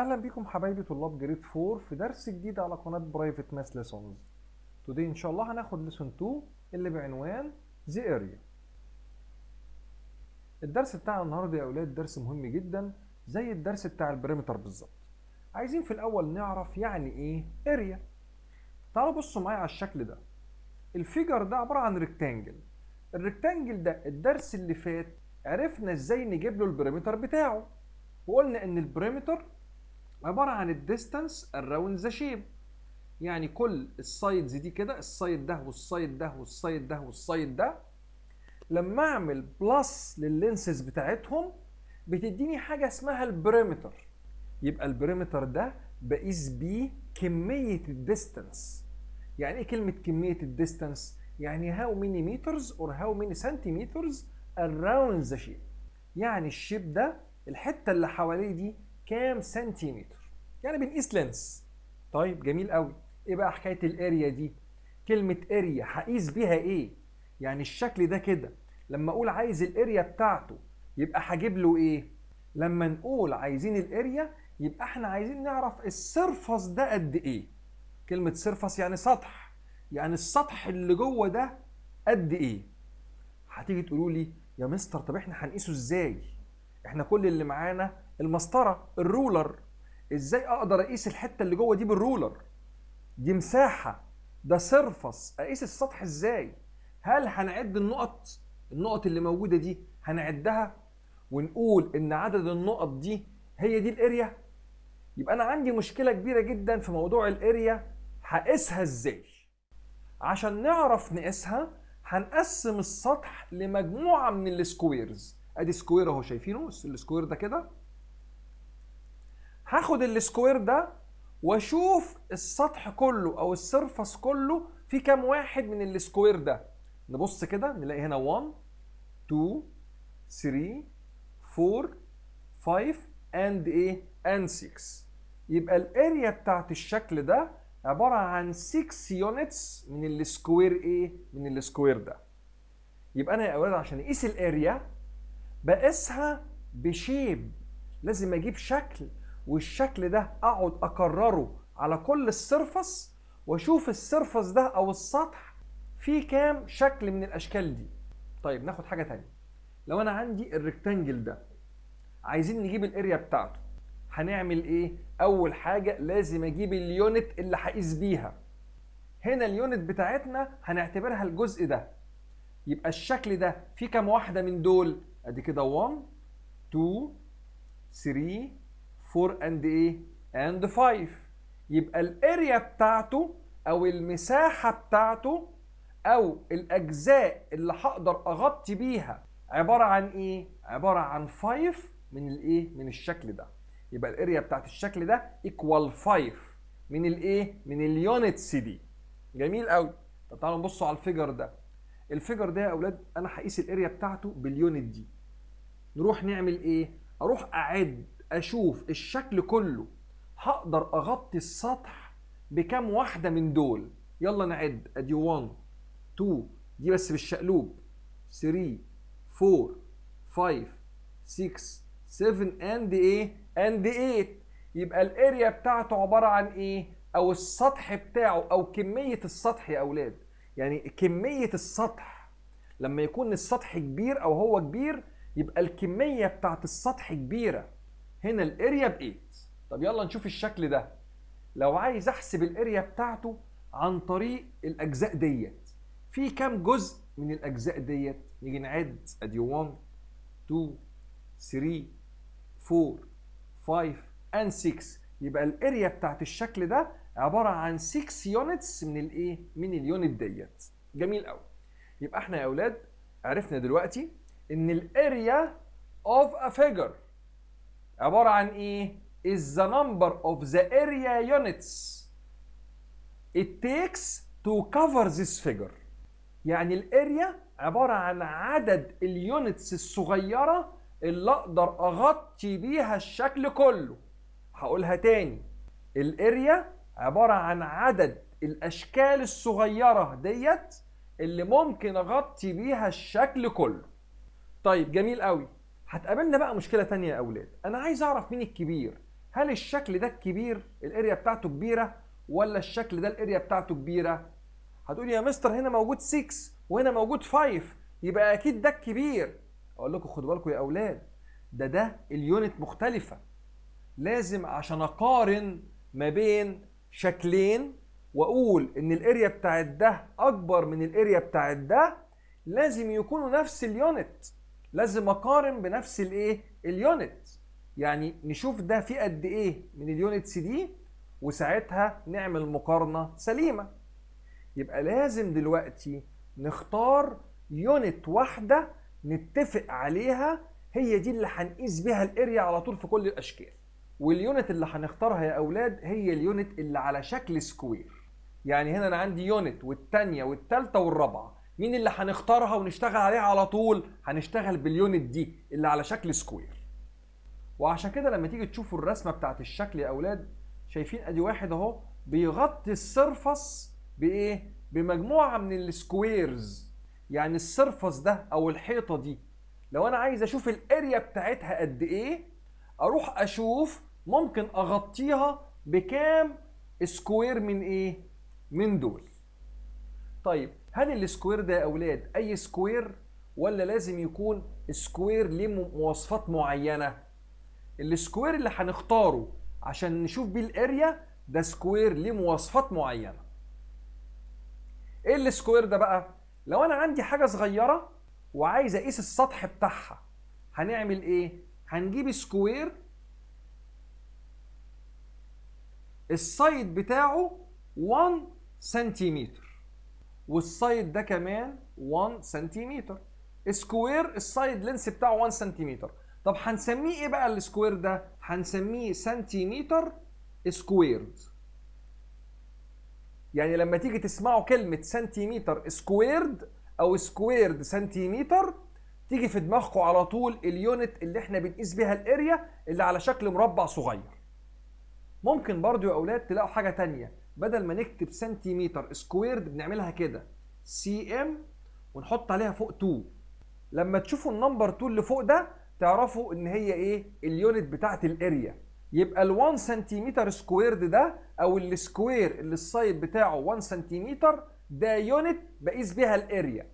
اهلا بيكم حبايبي طلاب جريد 4 في درس جديد على قناه برايفت ماس ليسونز تودي ان شاء الله هناخد ليسون 2 اللي بعنوان ذا اريا الدرس بتاع النهارده يا اولاد درس مهم جدا زي الدرس بتاع البريمتر بالظبط عايزين في الاول نعرف يعني ايه اريا تعالوا بصوا معايا على الشكل ده الفيجر ده عباره عن ريكتانجل الريكتانجل ده الدرس اللي فات عرفنا ازاي نجيب له البريمتر بتاعه وقلنا ان البريمتر عباره عن الديستانس اراوند ذا شيب يعني كل السايدز دي كده السايد ده والسايد ده والسايد ده والسايد ده لما اعمل بلس لللينسز بتاعتهم بتديني حاجه اسمها البريمتر يبقى البريمتر ده بقيس بيه كميه الديستانس يعني ايه كلمه كميه الديستانس يعني هاو ميني مترز اور هاو ميني سنتيمترز اراوند ذا شيب يعني الشيب ده الحته اللي حواليه دي كام سنتيمتر يعني بنقيس لينس طيب جميل قوي ايه بقى حكايه الاريا دي كلمه اريا هقيس بيها ايه يعني الشكل ده كده لما اقول عايز الاريا بتاعته يبقى هجيب له ايه لما نقول عايزين الاريا يبقى احنا عايزين نعرف السرفس ده قد ايه كلمه سرفس يعني سطح يعني السطح اللي جوه ده قد ايه هتيجي تقولوا لي يا مستر طب احنا هنقيسه ازاي احنا كل اللي معانا المسطره الرولر ازاي اقدر اقيس الحته اللي جوه دي بالرولر دي مساحه ده سيرفس اقيس السطح ازاي هل هنعد النقط النقط اللي موجوده دي هنعدها ونقول ان عدد النقط دي هي دي الاريا يبقى انا عندي مشكله كبيره جدا في موضوع الاريا هقيسها ازاي عشان نعرف نقيسها هنقسم السطح لمجموعه من السكويرز ادي سكوير اهو شايفينه السكوير ده كده هاخد السكوير ده واشوف السطح كله او السيرفس كله في كام واحد من السكوير ده نبص كده نلاقي هنا 1 2 3 4 5 اند ايه اند 6 يبقى الاريا بتاعت الشكل ده عباره عن 6 يونتس من السكوير ايه من السكوير ده يبقى انا يا اولاد عشان اقيس الاريا بقيسها بشيب لازم اجيب شكل والشكل ده اقعد اكرره على كل السيرفس واشوف السيرفس ده او السطح فيه كام شكل من الاشكال دي طيب ناخد حاجه تانية لو انا عندي الريكتانجل ده عايزين نجيب الاريا بتاعته هنعمل ايه اول حاجه لازم اجيب اليونت اللي هقيس بيها هنا اليونت بتاعتنا هنعتبرها الجزء ده يبقى الشكل ده فيه كام واحده من دول ادي كده 1 2 3 4 اند ايه اند 5 يبقى الاريا بتاعته او المساحه بتاعته او الاجزاء اللي هقدر اغطي بيها عباره عن ايه عباره عن 5 من الايه من الشكل ده يبقى الاريا بتاعت الشكل ده ايكوال 5 من الايه من اليونتس دي جميل قوي طب تعالوا نبصوا على الفيجر ده الفيجر ده يا اولاد انا هقيس الاريا بتاعته باليونت دي نروح نعمل ايه اروح اعد اشوف الشكل كله هقدر اغطي السطح بكام واحده من دول يلا نعد ادي 1 2 دي بس بالشقلوب 3 4 5 6 7 اند ايه اند 8 يبقى الاريا بتاعته عباره عن ايه او السطح بتاعه او كميه السطح يا اولاد يعني كميه السطح لما يكون السطح كبير او هو كبير يبقى الكميه بتاعت السطح كبيره هنا الاريا ب 8 طب يلا نشوف الشكل ده لو عايز احسب الاريا بتاعته عن طريق الاجزاء ديت في كام جزء من الاجزاء ديت نيجي نعد ادي 1 2 3 4 5 and 6 يبقى الاريا بتاعت الشكل ده عباره عن 6 يونتس من الايه من اليونت ديت جميل قوي يبقى احنا يا اولاد عرفنا دلوقتي ان الاريا اوف ا فيجر عباره عن ايه is the number of the area units it takes to cover this figure يعني الاريا عباره عن عدد اليونتس الصغيره اللي اقدر اغطي بيها الشكل كله هقولها تاني الاريا عباره عن عدد الاشكال الصغيره ديت اللي ممكن اغطي بيها الشكل كله طيب جميل قوي هتقابلنا بقى مشكله تانية يا اولاد انا عايز اعرف مين الكبير هل الشكل ده الكبير الاريا بتاعته كبيره ولا الشكل ده الاريا بتاعته كبيره هتقولي يا مستر هنا موجود 6 وهنا موجود 5 يبقى اكيد ده الكبير اقول لكم خدوا بالكم يا اولاد ده ده اليونت مختلفه لازم عشان اقارن ما بين شكلين واقول ان الاريا بتاعت ده اكبر من الاريا بتاعت ده لازم يكونوا نفس اليونت لازم اقارن بنفس الايه اليونت يعني نشوف ده في قد ايه من اليونتس دي وساعتها نعمل مقارنه سليمه يبقى لازم دلوقتي نختار يونت واحده نتفق عليها هي دي اللي هنقيس بيها الاريا على طول في كل الاشكال واليونت اللي هنختارها يا اولاد هي اليونت اللي على شكل سكوير يعني هنا انا عندي يونت والثانيه والثالثه والرابعة مين اللي هنختارها ونشتغل عليها على طول هنشتغل باليونت دي اللي على شكل سكوير وعشان كده لما تيجي تشوفوا الرسمه بتاعت الشكل يا اولاد شايفين ادي واحد اهو بيغطي السرفس بايه بمجموعه من السكويرز يعني السرفس ده او الحيطه دي لو انا عايز اشوف الاريا بتاعتها قد ايه اروح اشوف ممكن اغطيها بكام سكوير من ايه من دول طيب هل السكوير ده يا اولاد اي سكوير ولا لازم يكون سكوير ليه مواصفات معينه السكوير اللي هنختاره عشان نشوف بيه الاريا ده سكوير ليه مواصفات معينه ايه السكوير ده بقى لو انا عندي حاجه صغيره وعايز اقيس السطح بتاعها هنعمل ايه هنجيب سكوير السايد بتاعه 1 سنتيمتر والسايد ده كمان 1 سنتيمتر سكوير السايد لينس بتاعه 1 سنتيمتر طب هنسميه ايه بقى السكوير ده هنسميه سنتيمتر سكويرد يعني لما تيجي تسمعوا كلمه سنتيمتر سكويرد او سكويرد سنتيمتر تيجي في دماغكم على طول اليونت اللي احنا بنقيس بيها الاريا اللي على شكل مربع صغير ممكن برضو يا اولاد تلاقوا حاجه تانية بدل ما نكتب سنتيمتر سكويرد بنعملها كده سي ام ونحط عليها فوق 2 لما تشوفوا النمبر 2 اللي فوق ده تعرفوا ان هي ايه اليونت بتاعه الاريا يبقى ال 1 سنتيمتر سكويرد ده او السكوير اللي السايد بتاعه 1 سنتيمتر ده يونت بقيس بيها الاريا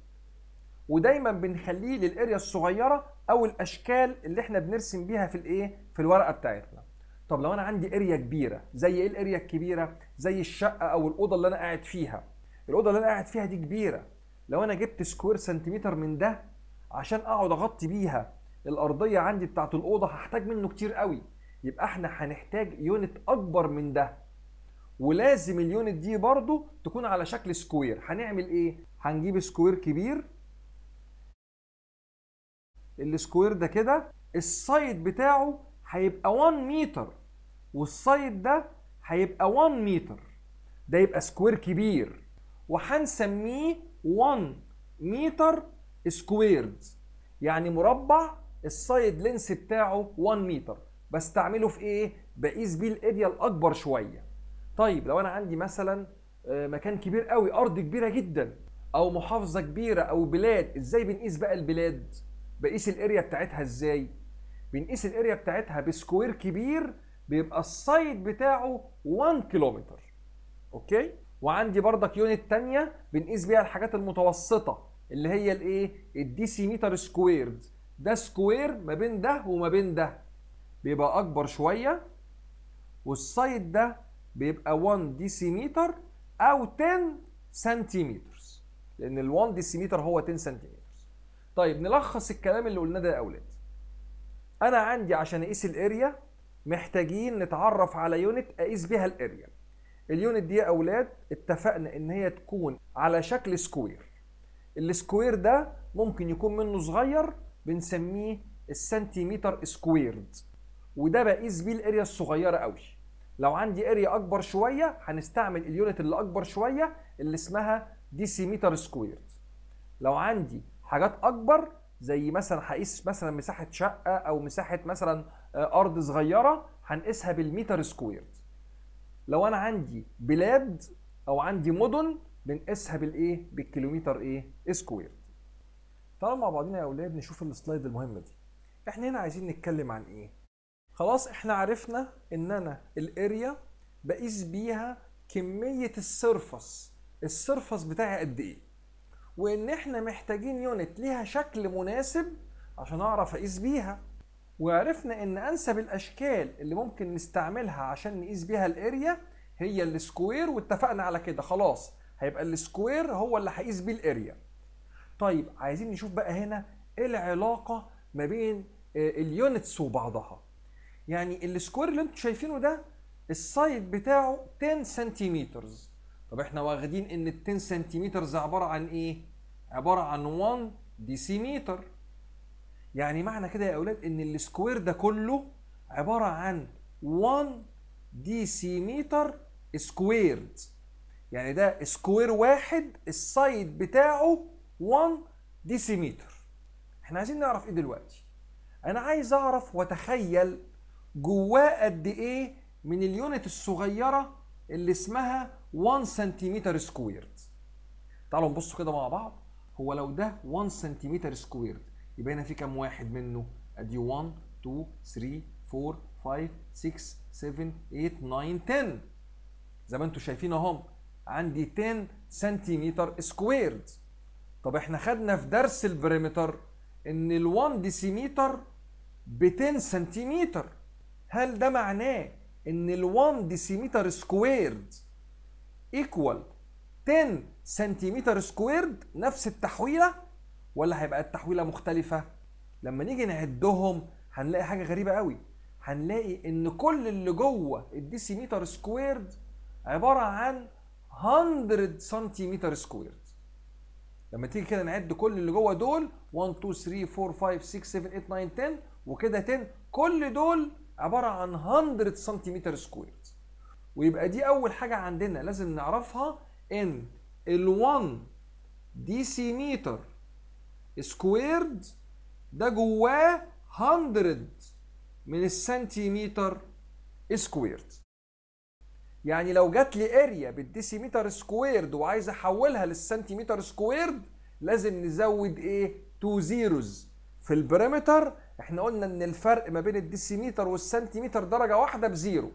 ودايما بنخليه للاريا الصغيره او الاشكال اللي احنا بنرسم بيها في الايه في الورقه بتاعتنا طب لو انا عندي اريا كبيره زي ايه الاريا الكبيره زي الشقه او الاوضه اللي انا قاعد فيها الاوضه اللي انا قاعد فيها دي كبيره لو انا جبت سكوير سنتيمتر من ده عشان اقعد اغطي بيها الارضيه عندي بتاعه الاوضه هحتاج منه كتير قوي يبقى احنا هنحتاج يونت اكبر من ده ولازم اليونت دي برضو تكون على شكل سكوير هنعمل ايه هنجيب سكوير كبير السكوير ده كده السايد بتاعه هيبقى 1 متر والسايد ده هيبقى 1 متر ده يبقى سكوير كبير وهنسميه 1 متر سكويرد يعني مربع السايد لينس بتاعه 1 متر بستعمله في ايه بقيس بيه الاريا الاكبر شويه طيب لو انا عندي مثلا آه، مكان كبير قوي ارض كبيره جدا او محافظه كبيره او بلاد ازاي بنقيس بقى البلاد بقيس الاريا بتاعتها ازاي بنقيس الاريا بتاعتها بسكوير كبير بيبقى السايد بتاعه 1 كيلومتر اوكي وعندي بردك يونت تانية بنقيس بيها الحاجات المتوسطه اللي هي الايه الدي سي متر سكويرد ده سكوير ما بين ده وما بين ده بيبقى اكبر شويه والسايد ده بيبقى 1 دي سي متر او 10 سنتيمتر لان ال1 ديسيمتر هو 10 سنتيمتر طيب نلخص الكلام اللي قلناه ده يا اولاد انا عندي عشان اقيس الاريا محتاجين نتعرف على يونت اقيس بيها الاريا اليونت دي يا اولاد اتفقنا ان هي تكون على شكل سكوير السكوير ده ممكن يكون منه صغير بنسميه السنتيمتر سكويرد وده بقيس بيه الاريا الصغيره قوي لو عندي اريا اكبر شويه هنستعمل اليونت اللي اكبر شويه اللي اسمها ديسيمتر سكويرد لو عندي حاجات اكبر زي مثلا هقيس مثلا مساحه شقه او مساحه مثلا آه، ارض صغيره هنقيسها بالمتر سكويرد لو انا عندي بلاد او عندي مدن بنقيسها بالايه بالكيلومتر ايه سكوير تعالوا مع بعضنا يا اولاد نشوف السلايد المهمه دي احنا هنا عايزين نتكلم عن ايه خلاص احنا عرفنا ان انا الاريا بقيس بيها كميه السيرفس السيرفس بتاعي قد ايه وان احنا محتاجين يونت ليها شكل مناسب عشان اعرف اقيس بيها وعرفنا ان انسب الاشكال اللي ممكن نستعملها عشان نقيس بيها الاريا هي السكوير واتفقنا على كده خلاص هيبقى السكوير هو اللي هقيس بيه الاريا طيب عايزين نشوف بقى هنا ايه العلاقه ما بين آه، اليونتس وبعضها يعني السكوير اللي انتم شايفينه ده السايد بتاعه 10 سنتيمترز طب احنا واخدين ان ال 10 سنتيمترز عباره عن ايه؟ عباره عن 1 ديسيمتر يعني معنى كده يا اولاد ان السكوير ده كله عباره عن 1 ديسيمتر سكويرد يعني ده سكوير واحد السايد بتاعه 1 ديسيمتر احنا عايزين نعرف ايه دلوقتي انا عايز اعرف واتخيل جواه قد ايه من اليونت الصغيره اللي اسمها 1 سنتيمتر سكويرد تعالوا نبصوا كده مع بعض هو لو ده 1 سنتيمتر سكويرد يبقى هنا في كام واحد منه ادي 1 2 3 4 5 6 7 8 9 10 زي ما انتم شايفين اهم عندي 10 سنتيمتر سكويرد طب احنا خدنا في درس البريمتر ان ال1 ديسيمتر ب 10 سنتيمتر هل ده معناه ان ال1 ديسيمتر سكويرد ايكوال 10 سنتيمتر سكويرد نفس التحويله ولا هيبقى التحويله مختلفه لما نيجي نعدهم هنلاقي حاجه غريبه قوي هنلاقي ان كل اللي جوه الديسيمتر سكويرد عباره عن 100 سنتيمتر سكويرد لما تيجي كده نعد كل اللي جوه دول 1 2 3 4 5 6 7 8 9 10 وكده 10 كل دول عباره عن 100 سنتيمتر سكوير ويبقى دي اول حاجه عندنا لازم نعرفها ان ال1 ديسيمتر سكويرد ده جواه 100 من السنتيمتر سكويرد يعني لو جات لي اريا بالديسيمتر سكويرد وعايز احولها للسنتيمتر سكويرد لازم نزود ايه تو زيروز في البريمتر احنا قلنا ان الفرق ما بين الديسيمتر والسنتيمتر درجه واحده بزيرو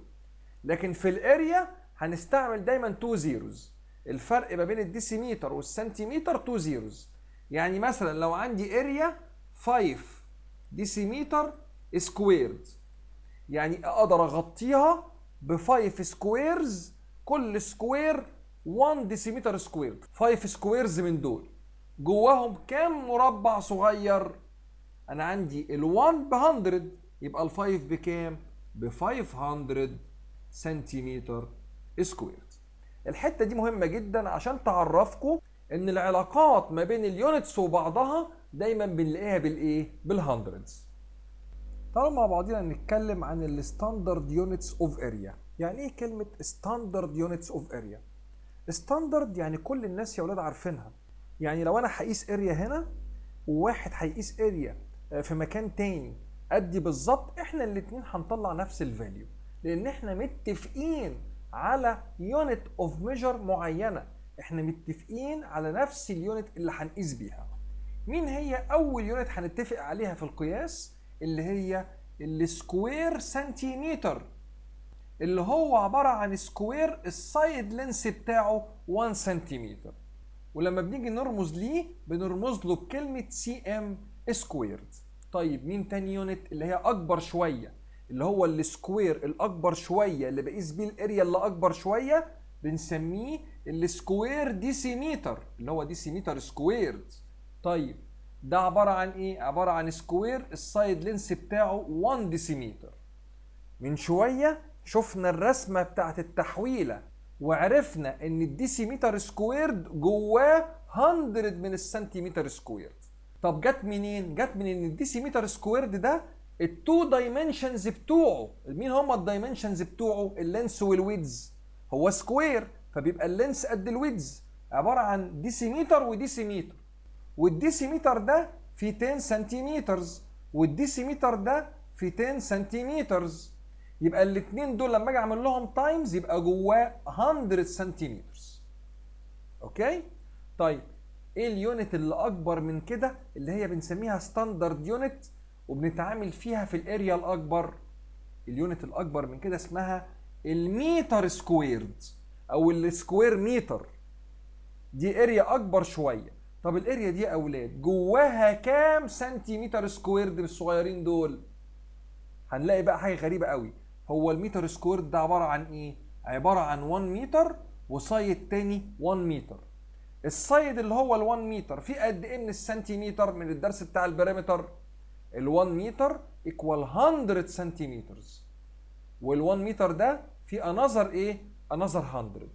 لكن في الاريا هنستعمل دايما تو زيروز الفرق ما بين الديسيمتر والسنتيمتر تو زيروز يعني مثلا لو عندي اريا 5 ديسيمتر سكويرد يعني اقدر اغطيها ب 5 سكويرز كل سكوير 1 ديسيمتر سكويرد 5 سكويرز من دول جواهم كام مربع صغير انا عندي ال1 ب 100 يبقى ال5 بكام ب 500 سنتيمتر سكوير الحته دي مهمه جدا عشان تعرفكم ان العلاقات ما بين اليونتس وبعضها دايما بنلاقيها بالايه بالهندردز طالما مع بعضنا نتكلم عن الستاندرد يونتس اوف اريا يعني ايه كلمه ستاندرد يونتس اوف اريا ستاندرد يعني كل الناس يا ولاد عارفينها يعني لو انا هقيس اريا هنا وواحد هيقيس اريا في مكان تاني ادي بالظبط احنا الاتنين هنطلع نفس الفاليو لان احنا متفقين على يونت اوف ميجر معينه احنا متفقين على نفس اليونت اللي هنقيس بيها مين هي اول يونت هنتفق عليها في القياس اللي هي السكوير سنتيمتر اللي هو عباره عن سكوير السايد لينس بتاعه 1 سنتيمتر ولما بنيجي نرمز ليه بنرمز له بكلمه سي ام سكويرد طيب مين تاني يونت اللي هي اكبر شويه اللي هو السكوير الاكبر شويه اللي بقيس بيه الاريا اللي اكبر شويه بنسميه السكوير ديسيمتر اللي هو ديسيمتر سكويرد طيب ده عباره عن ايه عباره عن سكوير السايد لينس بتاعه 1 ديسيمتر من شويه شفنا الرسمه بتاعت التحويله وعرفنا ان الديسيمتر سكويرد جواه 100 من السنتيمتر سكويرد طب جت منين جت من ان الديسيمتر سكويرد ده التو دايمنشنز بتوعه مين هم الدايمنشنز بتوعه اللينس والويدز هو سكوير فبيبقى اللينس قد الويدز عباره عن ديسيمتر وديسيمتر والديسيمتر ده في 10 سنتيمتر والديسيمتر ده في 10 سنتيمتر يبقى الاثنين دول لما اجي اعمل لهم تايمز يبقى جواه 100 سنتيمتر اوكي طيب ايه اليونت اللي اكبر من كده اللي هي بنسميها ستاندرد يونت وبنتعامل فيها في الاريا الاكبر اليونت الاكبر من كده اسمها الميتر سكويرد او السكوير ميتر دي اريا اكبر شويه طب الاريا دي يا اولاد جواها كام سنتيمتر سكويرد الصغيرين دول هنلاقي بقى حاجه غريبه قوي هو الميتر سكويرد ده عباره عن ايه عباره عن 1 متر وصايد تاني 1 متر الصيد اللي هو ال 1 متر في قد ايه من السنتيمتر من الدرس بتاع البريمتر ال 1 متر ايكوال 100 سنتيمترز وال 1 متر ده في انذر ايه؟ انذر 100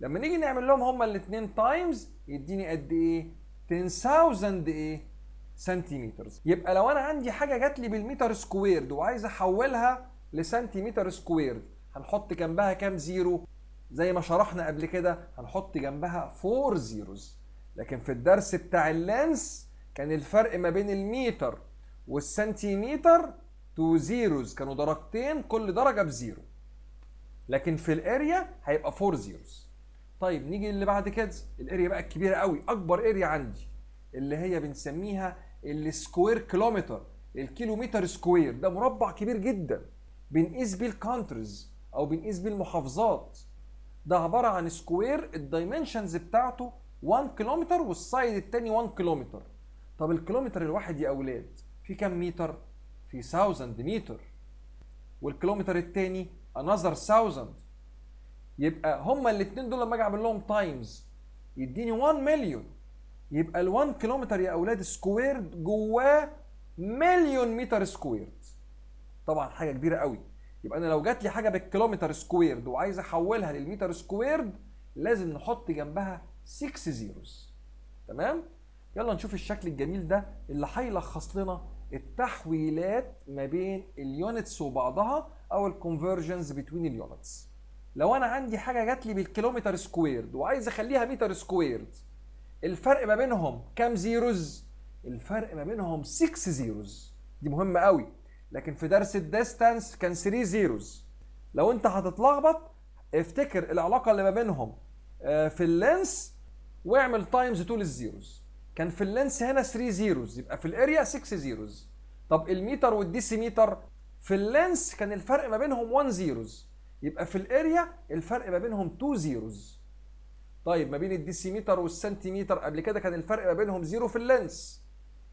لما نيجي نعمل لهم هما الاثنين تايمز يديني قد ايه؟ 10000 ايه؟ سنتيمترز يبقى لو انا عندي حاجه جات لي بالمتر سكويرد وعايز احولها لسنتيمتر سكويرد هنحط جنبها كام زيرو؟ زي ما شرحنا قبل كده هنحط جنبها 4 زيروز لكن في الدرس بتاع اللانس كان الفرق ما بين المتر والسنتيمتر تو زيروز كانوا درجتين كل درجه بزيرو لكن في الاريا هيبقى 4 زيروز طيب نيجي اللي بعد كده الاريا بقى الكبيره قوي اكبر اريا عندي اللي هي بنسميها السكوير كيلومتر الكيلومتر سكوير ده مربع كبير جدا بنقيس بيه الكانترز او بنقيس بيه المحافظات ده عباره عن سكوير الدايمنشنز بتاعته 1 كيلومتر والسايد التاني 1 كيلومتر طب الكيلومتر الواحد يا اولاد في كم متر؟ في 1000 متر والكيلومتر الثاني another 1000 يبقى هما الاثنين دول لما اجي اعمل لهم تايمز يديني 1 مليون يبقى ال 1 كيلومتر يا اولاد سكويرد جواه مليون متر سكويرد طبعا حاجه كبيره قوي يبقى انا لو جات لي حاجه بالكيلومتر سكويرد وعايز احولها للمتر سكويرد لازم نحط جنبها 6 زيروز تمام يلا نشوف الشكل الجميل ده اللي هيلخص لنا التحويلات ما بين اليونتس وبعضها او الكونفرجنز بتوين اليونتس لو انا عندي حاجه جات لي بالكيلومتر سكويرد وعايز اخليها متر سكويرد الفرق ما بينهم كام زيروز الفرق ما بينهم 6 زيروز دي مهمه قوي لكن في درس الديستانس كان 3 زيروز لو انت هتتلخبط افتكر العلاقه اللي ما بينهم آه، في اللينس واعمل تايمز 2 للزيروز كان في اللينس هنا 3 زيروز يبقى في الاريا 6 زيروز طب الميتر والديسيميتر في اللينس كان الفرق ما بينهم 1 زيروز يبقى في الاريا الفرق ما بينهم 2 زيروز طيب ما بين الديسيميتر والسنتيمتر قبل كده كان الفرق ما بينهم زيرو في اللينس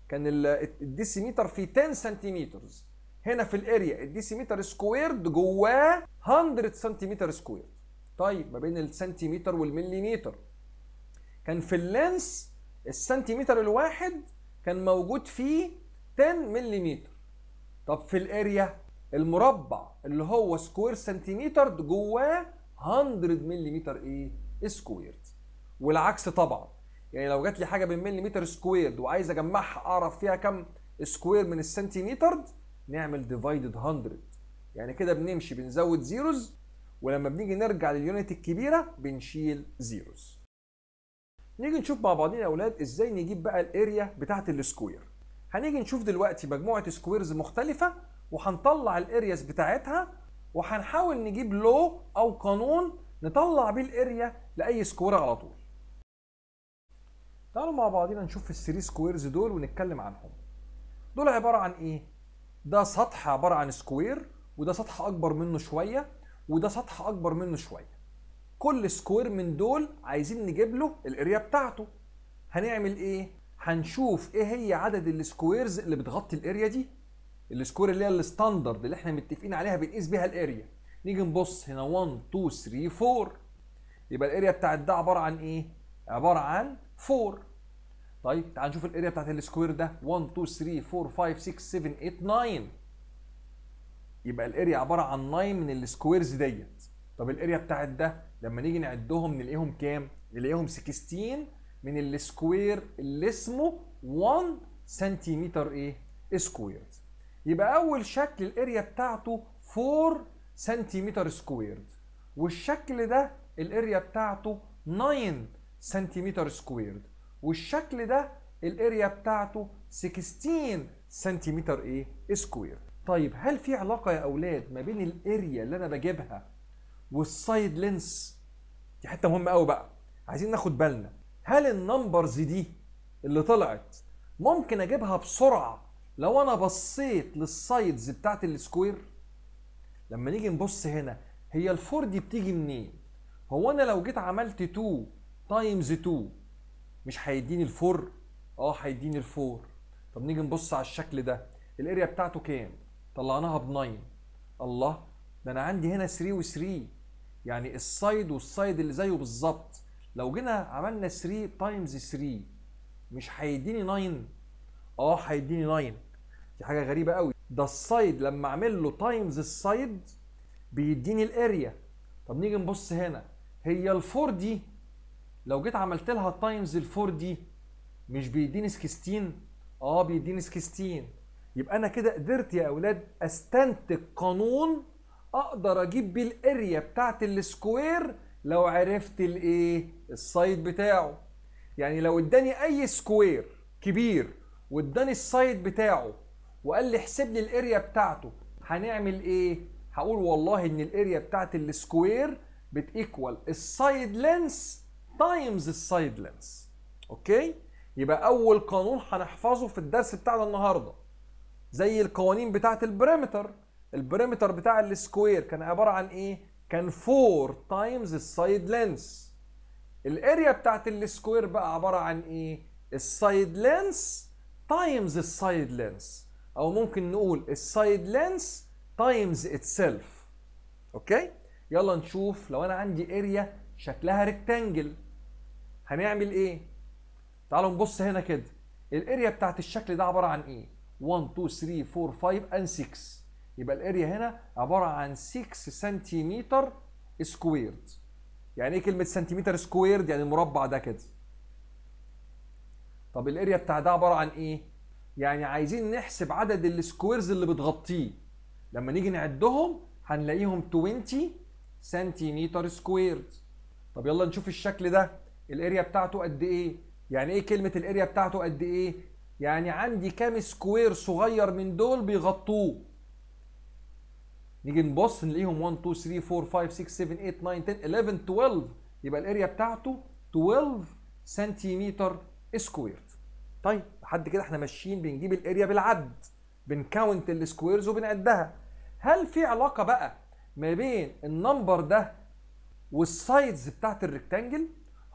كان الديسيمتر في 10 سنتيمتر هنا في الاريا الديسيمتر سكويرد جواه 100 سنتيمتر سكوير طيب ما بين السنتيمتر والمليمتر كان في اللينس السنتيمتر الواحد كان موجود فيه 10 ملم طب في الاريا المربع اللي هو سكوير سنتيمتر جواه 100 ملم ايه سكويرد والعكس طبعا يعني لو جات لي حاجه بالمليمتر سكويرد وعايز اجمعها اعرف فيها كم سكوير من السنتيمتر نعمل ديفايدد 100 يعني كده بنمشي بنزود زيروز ولما بنيجي نرجع لليونت الكبيره بنشيل زيروز نيجي نشوف مع بعضينا يا اولاد ازاي نجيب بقى الاريا بتاعه السكوير هنيجي نشوف دلوقتي مجموعه سكويرز مختلفه وهنطلع الارياز بتاعتها وهنحاول نجيب لو او قانون نطلع بيه الاريا لاي سكوير على طول تعالوا مع بعضينا نشوف الثري سكويرز دول ونتكلم عنهم دول عباره عن ايه ده سطح عباره عن سكوير وده سطح اكبر منه شويه وده سطح اكبر منه شويه كل سكوير من دول عايزين نجيب له الاريا بتاعته هنعمل ايه هنشوف ايه هي عدد السكويرز اللي بتغطي الاريا دي السكوير اللي هي الستاندرد اللي احنا متفقين عليها بنقيس بيها الاريا نيجي نبص هنا 1 2 3 4 يبقى الاريا بتاعت ده عباره عن ايه عباره عن 4 طيب تعال نشوف الاريا بتاعت السكوير ده 1 2 3 4 5 6 7 8 9 يبقى الاريا عباره عن 9 من السكويرز ديت طب الاريا بتاعت ده لما نيجي نعدهم نلاقيهم كام؟ نلاقيهم 16 من السكوير اللي اسمه 1 سنتيمتر ايه؟ سكويرد. يبقى اول شكل الاريا بتاعته 4 سنتيمتر سكويرد والشكل ده الاريا بتاعته 9 سنتيمتر سكويرد والشكل ده الاريا بتاعته 16 سنتيمتر ايه؟ سكويرد. طيب هل في علاقه يا اولاد ما بين الاريا اللي انا بجيبها والسايد لينس دي حته مهمه قوي بقى عايزين ناخد بالنا هل النمبرز دي اللي طلعت ممكن اجيبها بسرعه لو انا بصيت للسايدز بتاعت السكوير لما نيجي نبص هنا هي الفور دي بتيجي منين هو انا لو جيت عملت 2 تايمز 2 مش هيديني الفور اه هيديني الفور طب نيجي نبص على الشكل ده الاريا بتاعته كام طلعناها ب 9 الله ده انا عندي هنا 3 و3 يعني الصيد والصيد اللي زيه بالظبط لو جينا عملنا 3 تايمز 3 مش هيديني 9 اه هيديني 9 دي حاجه غريبه قوي ده الصيد لما اعمل له تايمز الصيد بيديني الاريا طب نيجي نبص هنا هي ال4 دي لو جيت عملت لها تايمز ال4 دي مش بيديني 16 اه بيديني 16 يبقى انا كده قدرت يا اولاد استنتج قانون اقدر اجيب بيه الاريا بتاعت السكوير لو عرفت الايه السايد بتاعه يعني لو اداني اي سكوير كبير واداني السايد بتاعه وقال لي احسب لي الاريا بتاعته هنعمل ايه هقول والله ان الاريا بتاعت السكوير بتيكوال السايد لينس تايمز السايد لينس اوكي يبقى اول قانون هنحفظه في الدرس بتاعنا النهارده زي القوانين بتاعت البريمتر البريمتر بتاع السكوير كان عباره عن ايه كان 4 تايمز السايد لينس الاريا بتاعت السكوير بقى عباره عن ايه السايد لينس تايمز السايد لينس او ممكن نقول السايد لينس تايمز اتسيلف اوكي يلا نشوف لو انا عندي اريا شكلها ريكتانجل هنعمل ايه تعالوا نبص هنا كده الاريا بتاعت الشكل ده عباره عن ايه 1 2 3 4 5 and 6 يبقى الاريا هنا عباره عن 6 سنتيمتر سكويرد يعني ايه كلمه سنتيمتر سكويرد يعني المربع ده كده طب الاريا بتاع ده عباره عن ايه يعني عايزين نحسب عدد السكويرز اللي بتغطيه لما نيجي نعدهم هنلاقيهم 20 سنتيمتر سكويرد طب يلا نشوف الشكل ده الاريا بتاعته قد ايه يعني ايه كلمه الاريا بتاعته قد ايه يعني عندي كام سكوير صغير من دول بيغطوه نيجي نبص نلاقيهم 1 2 3 4 5 6 7 8 9 10 11 12 يبقى الاريا بتاعته 12 سنتيمتر سكوير طيب لحد كده احنا ماشيين بنجيب الاريا بالعد بنكاونت السكويرز وبنعدها هل في علاقه بقى ما بين النمبر ده والسايدز بتاعت الريكتانجل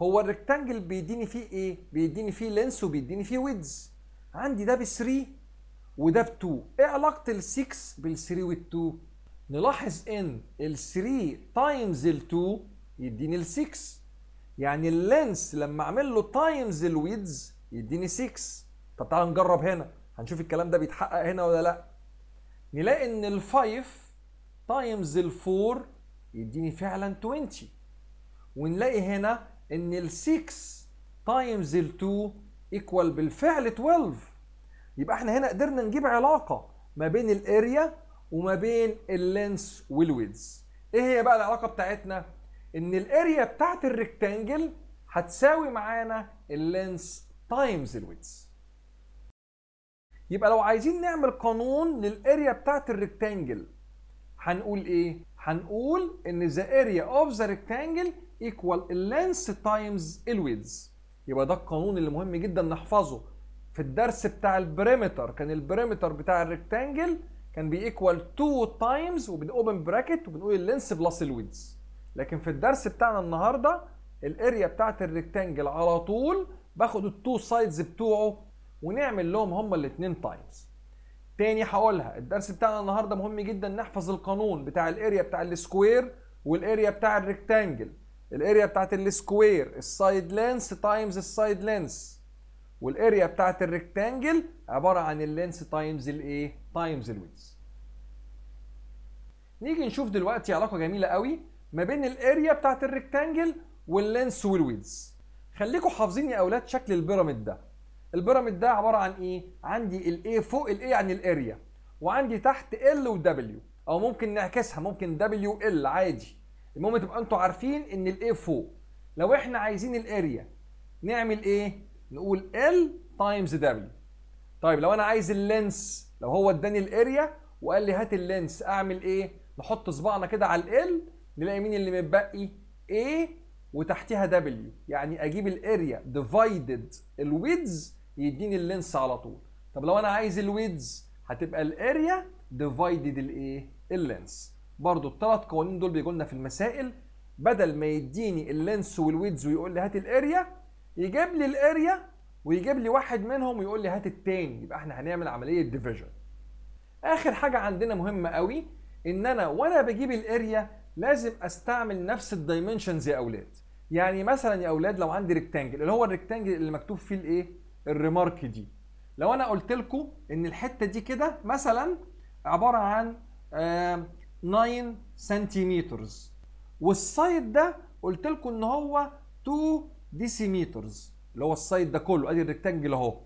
هو الريكتانجل بيديني فيه ايه بيديني فيه لينس وبيديني فيه ويدز عندي ده ب 3 وده ب 2 ايه علاقه ال 6 بال 3 وال 2 نلاحظ ان ال 3 تايمز ال 2 يديني ال 6 يعني اللينس لما اعمل له تايمز الويدز يديني 6 طب تعالى نجرب هنا هنشوف الكلام ده بيتحقق هنا ولا لا نلاقي ان ال 5 تايمز ال 4 يديني فعلا 20 ونلاقي هنا ان ال 6 تايمز ال 2 ايكوال بالفعل 12 يبقى احنا هنا قدرنا نجيب علاقه ما بين الاريا وما بين اللينس والويدز ايه هي بقى العلاقه بتاعتنا ان الاريا بتاعت الريكتانجل هتساوي معانا اللينس تايمز الويدز يبقى لو عايزين نعمل قانون للاريا بتاعت الريكتانجل هنقول ايه هنقول ان ذا اريا اوف ذا ريكتانجل ايكوال اللينس تايمز الويدز يبقى ده القانون اللي مهم جدا نحفظه في الدرس بتاع البريمتر كان البريمتر بتاع الريكتانجل كان بيكوال 2 تايمز وبنقوبن براكت وبنقول اللينس بلس الويدز لكن في الدرس بتاعنا النهارده الاريا بتاعت الريكتانجل على طول باخد التو سايدز بتوعه ونعمل لهم هما الاثنين تايمز تاني هقولها الدرس بتاعنا النهارده مهم جدا نحفظ القانون بتاع الاريا بتاع السكوير والاريا بتاع الريكتانجل الاريا بتاعت السكوير السايد لينس تايمز السايد لينس والاريا بتاعت الريكتانجل عباره عن اللينس تايمز الايه تايمز الويدز نيجي نشوف دلوقتي علاقه جميله قوي ما بين الاريا بتاعت الريكتانجل واللينس والويدز خليكم حافظين يا اولاد شكل البيراميد ده البيراميد ده عباره عن ايه عندي الاي فوق الاي يعني الاريا وعندي تحت ال ودبليو او ممكن نعكسها ممكن دبليو ال عادي المهم تبقى انتوا عارفين ان الاي فوق لو احنا عايزين الاريا نعمل ايه نقول ال تايمز دبليو طيب لو انا عايز اللينس لو هو اداني الاريا وقال لي هات اللينس اعمل ايه نحط صباعنا كده على ال نلاقي مين اللي متبقي A وتحتها W يعني اجيب الاريا ديفايدد الويدز يديني اللينس على طول طب لو انا عايز الويدز هتبقى الاريا ديفايدد الايه اللينس برضو الثلاث قوانين دول بيجوا لنا في المسائل بدل ما يديني اللينس والويدز ويقول لي هات الاريا يجيب لي الاريا ويجيب لي واحد منهم ويقول لي هات التاني يبقى احنا هنعمل عمليه ديفيجن اخر حاجه عندنا مهمه قوي ان انا وانا بجيب الاريا لازم استعمل نفس الدايمنشنز يا اولاد يعني مثلا يا اولاد لو عندي ريكتانجل اللي هو الريكتانجل اللي مكتوب فيه الايه الريمارك دي لو انا قلت لكم ان الحته دي كده مثلا عباره عن 9 سنتيمترز والسايد ده قلت لكم ان هو 2 ديسيمترز اللي هو السايد ده كله ادي الريكتانجل اهو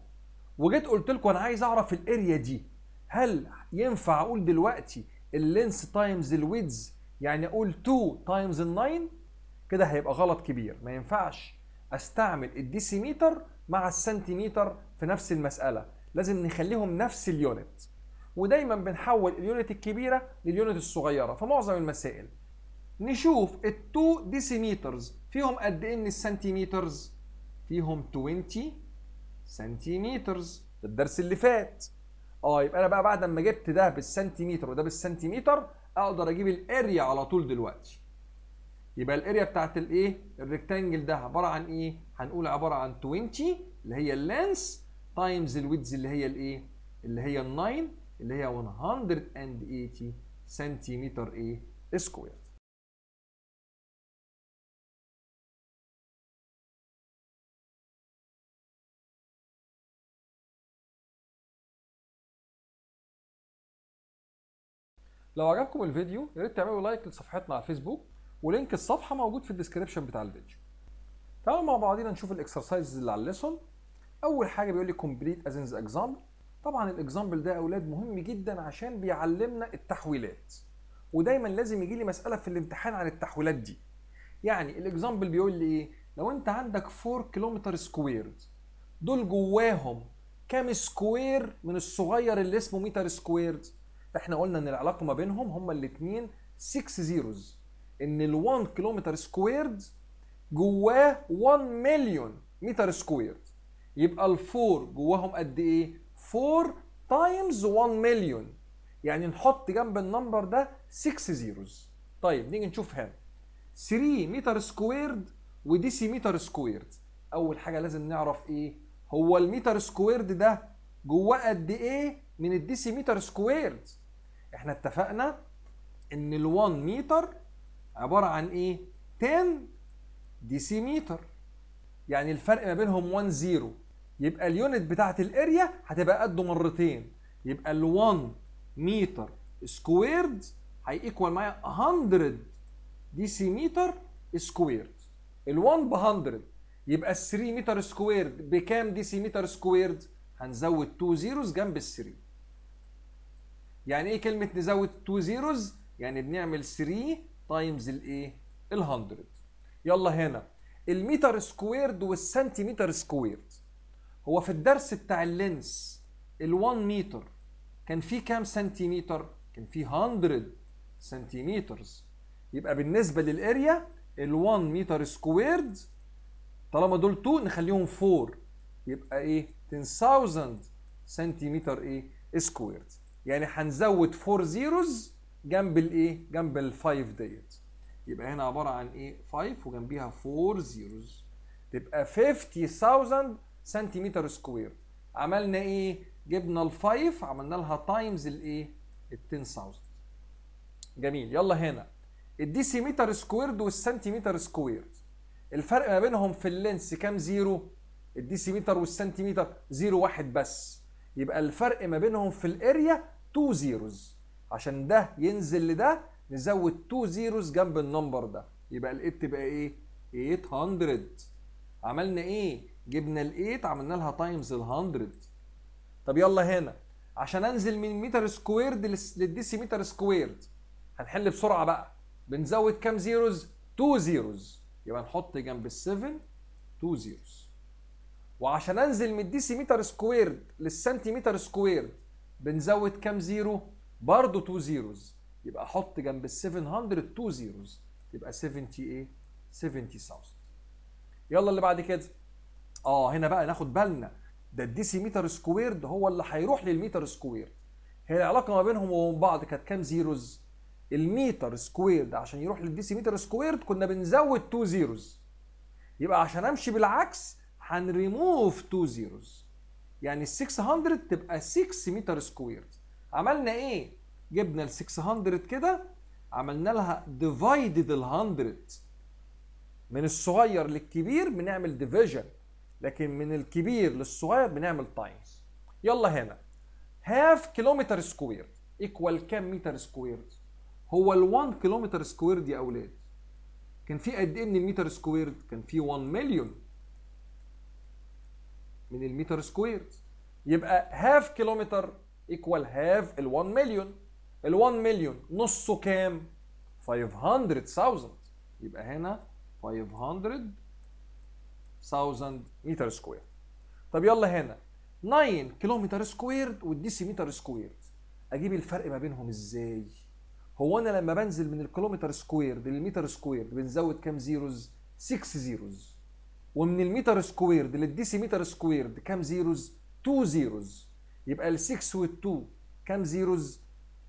وجيت قلت لكم انا عايز اعرف الاريا دي هل ينفع اقول دلوقتي اللينس تايمز الويدز يعني اقول 2 تايمز ال9 كده هيبقى غلط كبير ما ينفعش استعمل الديسيمتر مع السنتيمتر في نفس المساله لازم نخليهم نفس اليونت ودايما بنحول اليونت الكبيره لليونت الصغيره في معظم المسائل نشوف ال2 ديسيمترز فيهم قد ايه من السنتيمترز فيهم 20 سنتيمترز ده الدرس اللي فات اه يبقى انا بقى بعد ما جبت ده بالسنتيمتر وده بالسنتيمتر اقدر اجيب الاريا على طول دلوقتي يبقى الاريا بتاعت الايه الريكتانجل ده عباره عن ايه هنقول عباره عن 20 اللي هي اللينس تايمز الويدز اللي هي الايه اللي هي ال 9 إيه؟ اللي هي 180 سنتيمتر ايه سكوير لو عجبكم الفيديو يا ريت تعملوا لايك لصفحتنا على الفيسبوك ولينك الصفحه موجود في الديسكربشن بتاع الفيديو تعالوا مع بعضينا نشوف الاكسرسايز اللي على الليسون اول حاجه بيقول لي كومبليت از اكزامبل طبعا الاكزامبل ده يا اولاد مهم جدا عشان بيعلمنا التحويلات ودايما لازم يجي لي مساله في الامتحان عن التحويلات دي يعني الاكزامبل بيقول لي ايه لو انت عندك 4 كيلومتر سكويرد دول جواهم كام سكوير من الصغير اللي اسمه متر سكويرد احنا قلنا ان العلاقه ما بينهم هما الاثنين 6 زيروز ان ال 1 كيلومتر سكويرد جواه 1 مليون متر سكويرد يبقى ال 4 جواهم قد ايه 4 تايمز 1 مليون يعني نحط جنب النمبر ده 6 زيروز طيب نيجي نشوف هنا 3 متر سكويرد وديسي متر سكويرد اول حاجه لازم نعرف ايه هو المتر سكويرد ده جواه قد ايه من الديسي متر سكويرد احنا اتفقنا ان ال1 متر عباره عن ايه 10 دي سي متر يعني الفرق ما بينهم 1 0 يبقى اليونت بتاعه الاريا هتبقى قده مرتين يبقى ال1 متر سكويرد هيكوال معايا 100 دي سي متر سكويرد ال1 ب 100 يبقى ال 3 متر سكويرد بكام دي سي متر سكويرد هنزود 2 زيروز جنب ال 3 يعني ايه كلمه نزود 2 زيروز يعني بنعمل 3 تايمز الايه ال100 يلا هنا المتر سكويرد والسنتيمتر سكويرد هو في الدرس بتاع اللينس ال1 متر كان فيه كام سنتيمتر كان فيه 100 سنتيمتر يبقى بالنسبه للاريا ال1 متر سكويرد طالما دول 2 نخليهم 4 يبقى ايه 10000 سنتيمتر ايه سكويرد يعني هنزود 4 زيروز جنب الايه جنب ال5 ديت يبقى هنا عباره عن ايه 5 وجنبيها 4 زيروز تبقى 50000 سنتيمتر سكوير عملنا ايه جبنا ال5 عملنا لها تايمز الايه ال 10000 جميل يلا هنا الديسيمتر سكويرد والسنتيمتر سكويرد الفرق ما بينهم في اللينس كام زيرو الديسيمتر والسنتيمتر زيرو واحد بس يبقى الفرق ما بينهم في الاريا تو زيروز عشان ده ينزل لده نزود 2 زيروز جنب النمبر ده يبقى ال8 تبقى ايه 800 عملنا ايه جبنا ال8 عملنا لها تايمز ال100 طب يلا هنا عشان انزل من متر سكويرد للديسيمتر سكويرد هنحل بسرعه بقى بنزود كام زيروز 2 زيروز يبقى نحط جنب ال7 2 زيروز وعشان انزل من الديسيمتر سكويرد للسنتيمتر سكويرد بنزود كام زيرو برضه 2 زيروز يبقى احط جنب ال 700 2 زيروز يبقى 70 ايه 70000 يلا اللي بعد كده اه هنا بقى ناخد بالنا ده الديسي متر سكويرد هو اللي هيروح للمتر سكويرد هي العلاقه ما بينهم وبين بعض كانت كام زيروز المتر سكويرد عشان يروح للديسي متر سكويرد كنا بنزود 2 زيروز يبقى عشان امشي بالعكس هنريموف 2 زيروز يعني ال 600 تبقى 6 متر سكوير عملنا ايه جبنا ال 600 كده عملنا لها ديفايدد ال 100 من الصغير للكبير بنعمل ديفيجن لكن من الكبير للصغير بنعمل تايمز يلا هنا هاف كيلومتر سكوير ايكوال كام متر سكوير هو ال 1 كيلومتر سكوير يا اولاد كان في قد ايه من المتر سكوير كان في 1 مليون من المتر سكوير يبقى هاف كيلومتر ايكوال هاف ال 1 مليون ال 1 مليون نصه كام 500000 يبقى هنا 500000 متر سكوير طب يلا هنا 9 كيلومتر سكوير والديسي متر سكوير اجيب الفرق ما بينهم ازاي هو انا لما بنزل من الكيلومتر سكوير للمتر سكوير بنزود كام زيروز 6 زيروز ومن المتر سكويرد للديسي متر سكويرد كام زيروز 2 زيروز يبقى ال 6 وال 2 كام زيروز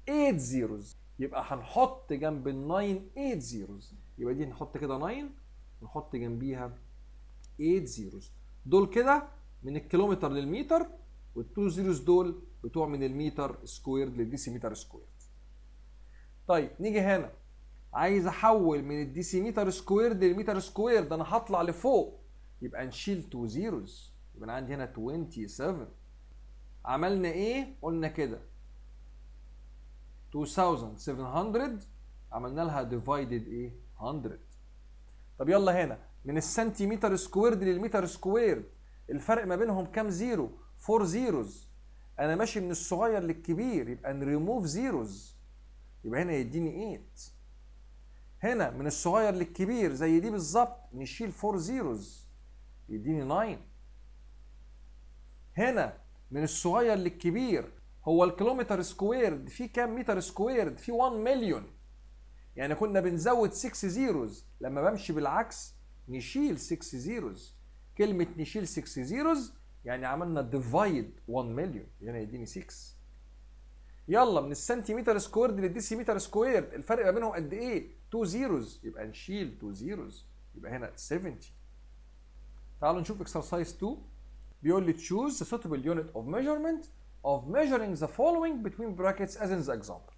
8 زيروز يبقى هنحط جنب ال 9 8 زيروز يبقى دي نحط كده 9 ونحط جنبيها 8 زيروز دول كده من الكيلومتر للمتر وال 2 زيروز دول بتوع من المتر سكويرد للديسيمتر سكويرد طيب نيجي هنا عايز احول من الديسيمتر سكويرد للمتر سكويرد انا هطلع لفوق يبقى نشيل 2 زيروز يبقى انا عندي هنا 27 عملنا ايه قلنا كده 2700 عملنا لها ديفايدد ايه 100 طب يلا هنا من السنتيمتر سكويرد للمتر سكويرد الفرق ما بينهم كام زيرو 4 زيروز انا ماشي من الصغير للكبير يبقى نريموف زيروز يبقى هنا يديني 8 هنا من الصغير للكبير زي دي بالظبط نشيل 4 زيروز يديني 9 هنا من الصغير للكبير هو الكيلومتر سكويرد في كام متر سكويرد في 1 مليون يعني كنا بنزود 6 زيروز لما بمشي بالعكس نشيل 6 زيروز كلمة نشيل 6 زيروز يعني عملنا ديفايد 1 مليون يعني يديني 6 يلا من السنتيمتر سكويرد للديسيمتر سكويرد الفرق ما بينهم قد ايه 2 زيروز يبقى نشيل 2 زيروز يبقى هنا 70 تعالوا نشوف اكسرسايز 2 بيقول لي تشوز ذا سوتبل يونت اوف ميجرمنت اوف ميجرينج ذا فولوينج بتوين براكتس از ان ذا اكزامبل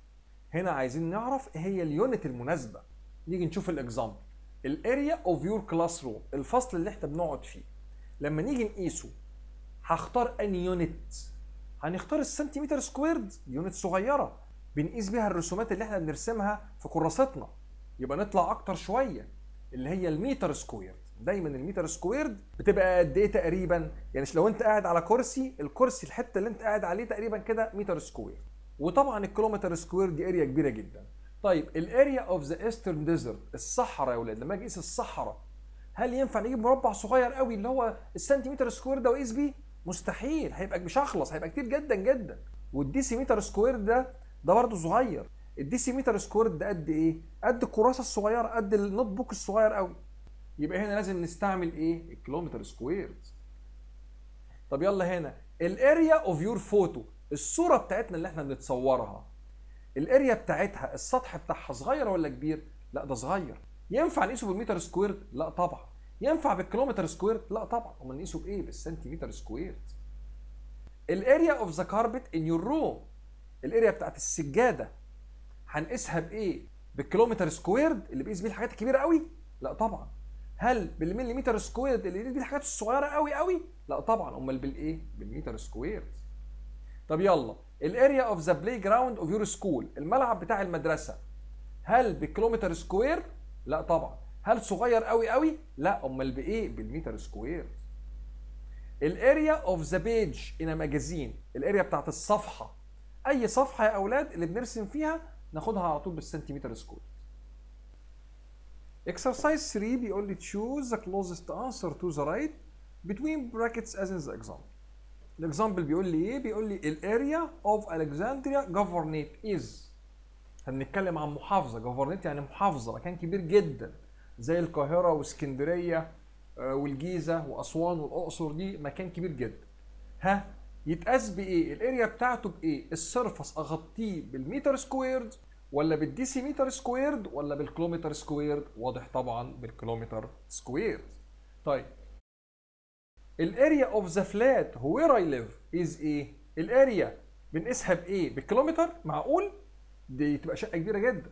هنا عايزين نعرف ايه هي اليونت المناسبه نيجي نشوف الاكزامبل الاريا اوف يور كلاس روم الفصل اللي احنا بنقعد فيه لما نيجي نقيسه هختار ان يونت هنختار السنتيمتر سكويرد يونت صغيره بنقيس بيها الرسومات اللي احنا بنرسمها في كراستنا يبقى نطلع اكتر شويه اللي هي الميتر سكويرد دايما المتر سكويرد بتبقى قد ايه تقريبا يعني لو انت قاعد على كرسي الكرسي الحته اللي انت قاعد عليه تقريبا كده متر سكوير وطبعا الكيلومتر سكوير دي اريا كبيره جدا طيب الاريا اوف ذا ايسترن ديزرت الصحراء يا ولاد لما اجي اقيس الصحراء هل ينفع نجيب مربع صغير قوي اللي هو السنتيمتر سكوير ده واقيس بيه مستحيل هيبقى مش هخلص هيبقى كتير جدا جدا والديسيمتر سكوير ده ده برضه صغير الديسيمتر سكوير ده قد ايه قد الكراسه الصغيره قد النوت بوك الصغير قوي يبقى هنا لازم نستعمل ايه الكيلومتر سكوير طب يلا هنا الاريا اوف يور فوتو الصوره بتاعتنا اللي احنا بنتصورها الاريا بتاعتها السطح بتاعها صغير ولا كبير لا ده صغير ينفع نقيسه بالمتر سكوير لا طبعا ينفع بالكيلومتر سكوير لا طبعا امال نقيسه بايه بالسنتيمتر سكوير الاريا اوف ذا كاربت ان يور روم الاريا بتاعت السجاده هنقيسها بايه بالكيلومتر سكوير اللي بيقيس بيه الحاجات الكبيره قوي لا طبعا هل بالمليمتر سكوير اللي دي الحاجات الصغيره قوي قوي لا طبعا امال بالايه بالمتر سكوير طب يلا الاريا اوف ذا بلاي جراوند اوف يور سكول الملعب بتاع المدرسه هل بكيلومتر سكوير لا طبعا هل صغير قوي قوي لا امال بايه بالمتر سكوير الاريا اوف ذا بيج ان ماجازين الاريا بتاعت الصفحه اي صفحه يا اولاد اللي بنرسم فيها ناخدها على طول بالسنتيمتر سكوير Exercise 3 بيقول لي choose the closest answer to the right between brackets as in the example. الاكزامبل بيقول لي ايه؟ بيقول لي الاريا اوف الكسندريا جوفرنيت از هنتكلم عن محافظه جوفرنيت يعني محافظه مكان كبير جدا زي القاهره واسكندريه آه، والجيزه واسوان والاقصر دي مكان كبير جدا. ها يتقاس بايه؟ الاريا بتاعته بايه؟ السيرفس اغطيه بالمتر سكويرد ولا بالديسيمتر سكويرد ولا بالكيلومتر سكويرد واضح طبعا بالكيلومتر سكويرد طيب الاريا اوف ذا فلات وير اي ليف از ايه الاريا بنقيسها بايه بالكيلومتر معقول دي تبقى شقه كبيره جدا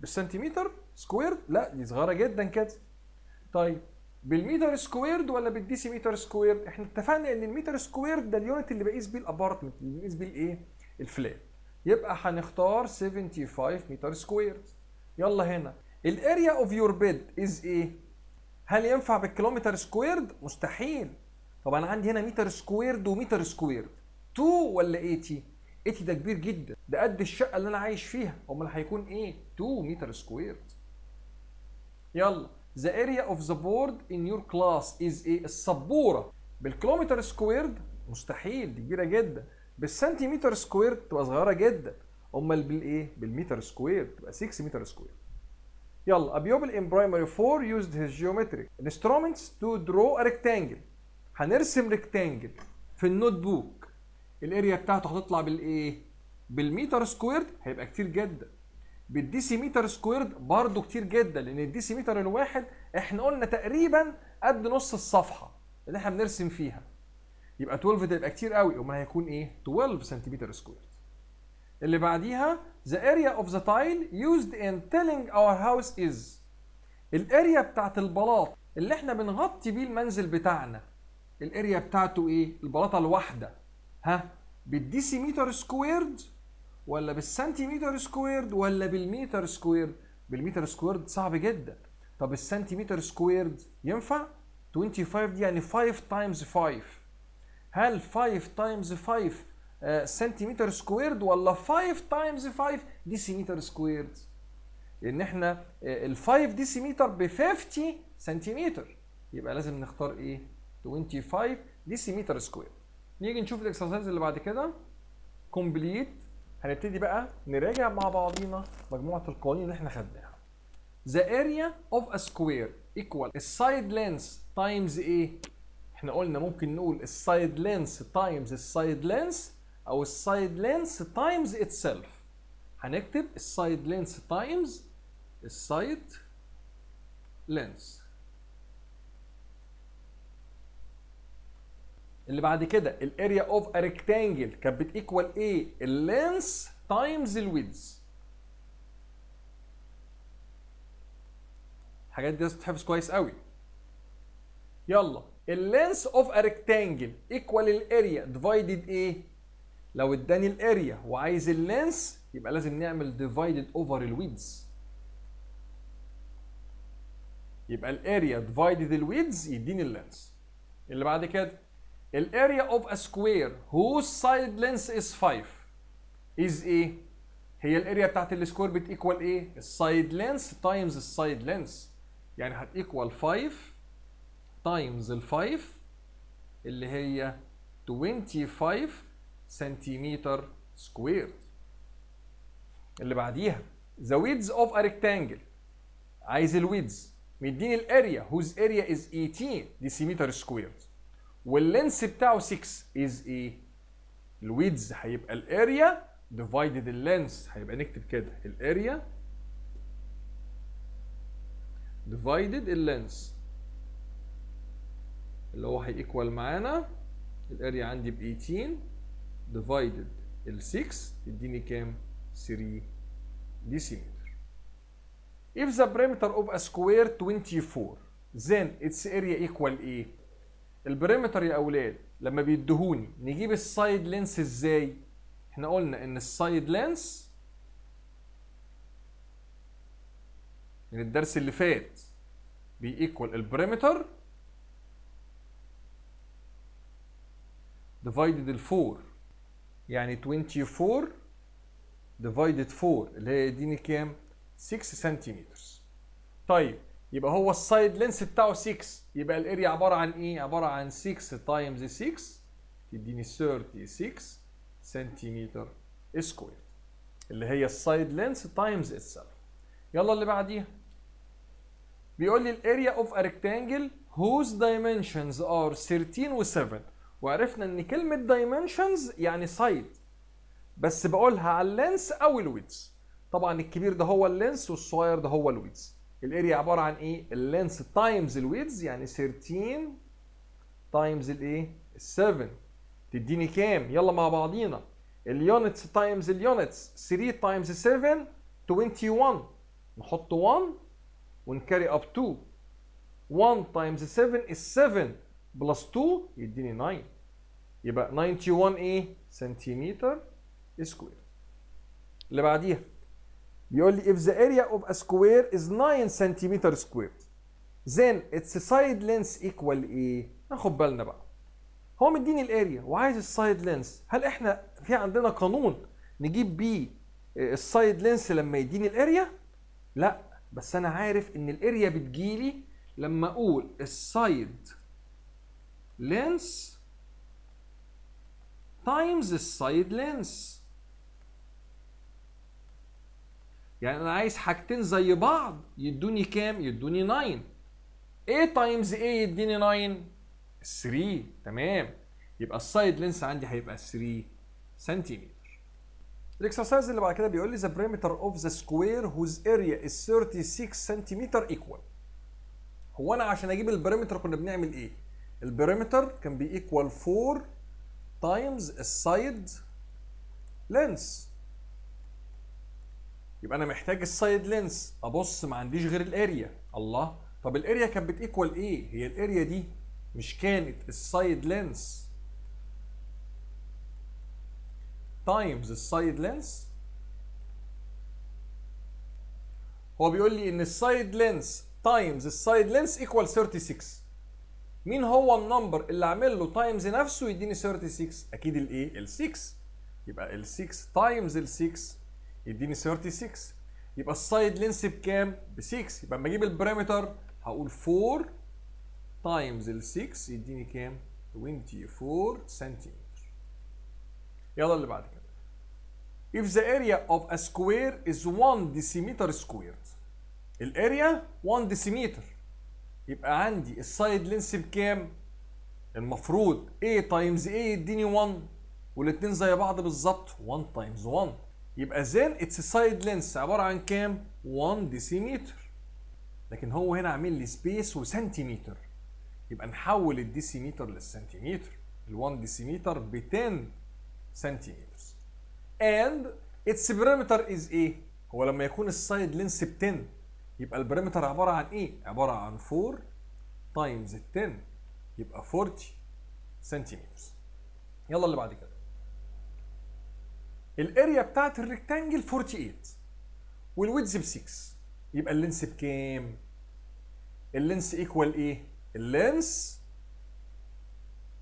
بالسنتيمتر سكويرد لا دي صغيره جدا كده طيب بالمتر سكويرد ولا بالديسيمتر سكويرد احنا اتفقنا ان المتر سكويرد ده اليونت اللي بقيس بيه الابارتمنت اللي بقيس بيه الايه الفلات يبقى هنختار 75 متر سكوير يلا هنا الاريا اوف يور بيد از ايه هل ينفع بالكيلومتر سكوير مستحيل طب انا عندي هنا متر سكوير ومتر سكوير 2 ولا 80 80 ده كبير جدا ده قد الشقه اللي انا عايش فيها امال هيكون ايه 2 متر سكوير يلا the area of the board in your class is ايه السبوره بالكيلومتر سكوير مستحيل دي كبيره جدا بالسنتيمتر سكوير تبقى صغيره جدا امال بالايه بالمتر سكوير تبقى 6 متر سكوير يلا ابيوبل in برايمري 4 يوزد هيز جيومتريك انسترومنتس تو درو ا ريكتانجل هنرسم ريكتانجل في النوت بوك الاريا بتاعته هتطلع بالايه بالمتر سكويرد هيبقى كتير جدا بالديسي متر سكويرد برضه كتير جدا لان الديسي متر الواحد احنا قلنا تقريبا قد نص الصفحه اللي احنا بنرسم فيها يبقى 12 ده يبقى كتير قوي امال هيكون ايه 12 سنتيمتر سكوير اللي بعديها the area of the tile used in telling our house is الاريا بتاعت البلاط اللي احنا بنغطي بيه المنزل بتاعنا الاريا بتاعته ايه البلاطه الواحده ها بالديسيمتر سكويرد ولا بالسنتيمتر سكويرد ولا بالمتر سكويرد بالمتر سكويرد صعب جدا طب السنتيمتر سكويرد ينفع 25 دي يعني 5 تايمز 5 هل 5 تايمز 5 سنتيمتر سكويرد ولا 5 تايمز 5 ديسيمتر سكويرد لان احنا آه، ال5 ديسيمتر ب 50 سنتيمتر يبقى لازم نختار ايه 25 ديسيمتر سكوير نيجي نشوف الاكسرسايز اللي بعد كده كومبليت هنبتدي بقى نراجع مع بعضينا مجموعه القوانين اللي احنا خدناها the area of a square equal side length times ايه احنا قلنا ممكن نقول السايد لينس تايمز السايد لينس او السايد لينس تايمز اتسلف هنكتب السايد لينس تايمز السايد لينس اللي بعد كده الاريا اوف ا ريكتانجل كانت بتيكوال ايه اللينس تايمز الويدز الحاجات دي لازم تتحفظ كويس قوي يلا اللينس اوف ا ريكتانجل ايكوال الاريا ديفايدد ايه لو اداني الاريا وعايز اللينس يبقى لازم نعمل ديفايدد اوفر الويدز يبقى الاريا ديفايدد الويدز يديني اللينس اللي بعد كده الاريا اوف ا سكوير whose سايد لينس از 5 از ايه هي الاريا بتاعت السكوير بتيكوال ايه السايد لينس تايمز السايد لينس يعني هتيكوال 5 تايمز ال5 اللي هي 25 سنتيمتر سكوير اللي بعديها the width of a rectangle عايز الويدز مديني الاريا هوز اريا از 18 ديسيمتر سكوير واللينس بتاعه 6 از ايه الويدز هيبقى الاريا ديفايدد اللينس هيبقى نكتب كده الاريا ديفايدد اللينس اللي هو هيكوال معانا الاريا عندي ب 18 ديفايدد ال 6 تديني كام؟ 3 ديسيمتر. If the perimeter of a square 24 then its area equal ايه؟ البريمتر يا اولاد لما بيدهوني نجيب السايد لينس ازاي؟ احنا قلنا ان السايد لينس من الدرس اللي فات بيكوال البريمتر divided 4 يعني 24 divided 4 اللي هي يديني كام 6 سنتيمتر طيب يبقى هو السايد لينس بتاعه 6 يبقى الاريا عباره عن ايه عباره عن 6 تايمز 6 تديني 36 سنتيمتر سكوير اللي هي السايد لينس تايمز اتسلف يلا اللي بعديها بيقول لي الاريا اوف ا ريكتانجل whose dimensions are 13 و 7 وعرفنا ان كلمه دايمنشنز يعني سايد بس بقولها على اللينس او الويدز طبعا الكبير ده هو اللينس والصغير ده هو الويدز الاريا عباره عن ايه اللينس تايمز الويدز يعني 13 تايمز الايه 7 تديني كام يلا مع بعضينا اليونتس تايمز اليونتس 3 تايمز 7 21 نحط 1 ونكاري اب 2 1 تايمز 7 is 7 بلس 2 يديني 9 يبقى 91 ايه سنتيمتر سكوير اللي بعديها بيقول لي if the area of a square is 9 سنتيمتر سكوير then its side length equal ايه ناخد بالنا بقى هو مديني الاريا وعايز السايد لينس هل احنا في عندنا قانون نجيب بيه السايد لينس لما يديني الاريا لا بس انا عارف ان الاريا بتجيلي لما اقول السايد لينس times السايد لينس يعني انا عايز حاجتين زي بعض يدوني كام يدوني 9 ايه تايمز ايه يديني 9 3 تمام يبقى السايد لينس عندي هيبقى 3 سنتيمتر الاكسرسايز اللي بعد كده بيقول لي the بريمتر of the square whose area is 36 سنتيمتر equal هو انا عشان اجيب البريمتر كنا بنعمل ايه البريمتر كان بيكوال 4 تايمز السايد لينس يبقى انا محتاج السايد لينس ابص ما عنديش غير الاريا الله طب الاريا كانت بتيكوال ايه هي الاريا دي مش كانت السايد لينس تايمز السايد لينس هو بيقول لي ان السايد لينس تايمز السايد لينس ايكوال 36 مين هو النمبر اللي اعمل له تايمز نفسه يديني 36 اكيد الايه ال 6 يبقى ال 6 تايمز ال 6 يديني 36 يبقى السايد لينس بكام ب 6 يبقى اما اجيب البارامتر هقول 4 تايمز ال 6 يديني كام 24 سنتيمتر يلا اللي بعد كده if the area of a square is 1 decimeter squared الاريا 1 decimeter يبقى عندي السايد لينس بكام المفروض A تايمز A يديني 1 والاتنين زي بعض بالظبط 1 تايمز 1 يبقى زين اتس سايد لينس عباره عن كام 1 ديسيمتر لكن هو هنا عامل لي سبيس وسنتيمتر يبقى نحول الديسيمتر للسنتيمتر ال1 ديسيمتر ب 10 سنتيمتر and its perimeter is ايه هو لما يكون السايد لينس ب 10 يبقى البريمتر عباره عن ايه؟ عباره عن 4 تايمز 10 يبقى 40 سنتيمتر. يلا اللي بعد كده. الاريا بتاعت الريكتانجل 48 والويدز ب 6 يبقى اللينس بكام؟ اللينس ايكوال ايه؟ اللينس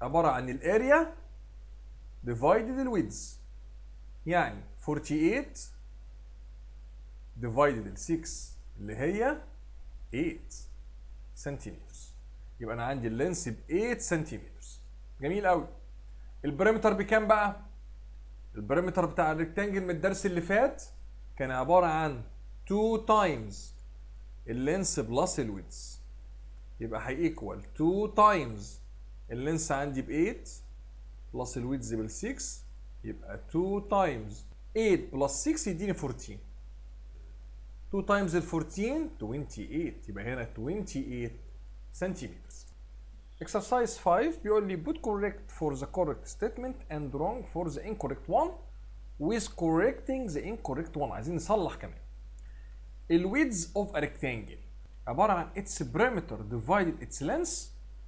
عباره عن الاريا ديفايدد الويدز يعني 48 ديفايدد 6 اللي هي 8 سنتيمتر يبقى انا عندي اللينس ب 8 سنتيمتر جميل قوي البريمتر بكام بقى البريمتر بتاع الريكتانجل من الدرس اللي فات كان عباره عن 2 تايمز اللينس بلس الويدز يبقى هيكوال 2 تايمز اللينس عندي ب 8 بلس الويدز بال 6 يبقى 2 تايمز 8 بلس 6 يديني 14 2 تايمز ال 14 28 يبقى هنا 28 سنتيمتر exercise 5 بيقول لي put correct for the correct statement and wrong for the incorrect one with correcting the incorrect one عايزين نصلح كمان ال width of a rectangle عبارة عن its perimeter divided its length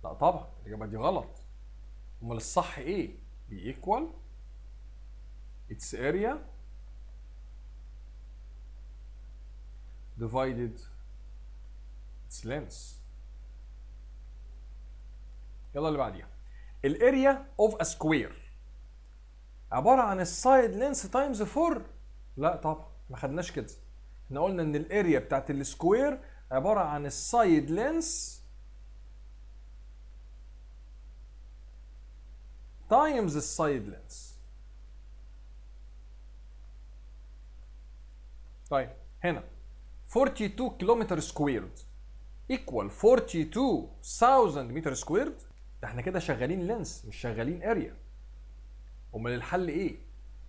لا طبعا الإجابة دي غلط أمال الصح إيه؟ بي equal its area divided its length يلا اللي بعديها الاريا اوف ا سكوير عباره عن السايد لينث تايمز 4 لا طبعا ما خدناش كده احنا قلنا ان الاريا بتاعت السكوير عباره عن السايد لينث تايمز السايد لينث طيب هنا 42 كيلومتر سكويرد ايكوال 42000 متر سكويرد ده احنا كده شغالين لينس مش شغالين اريا امال الحل ايه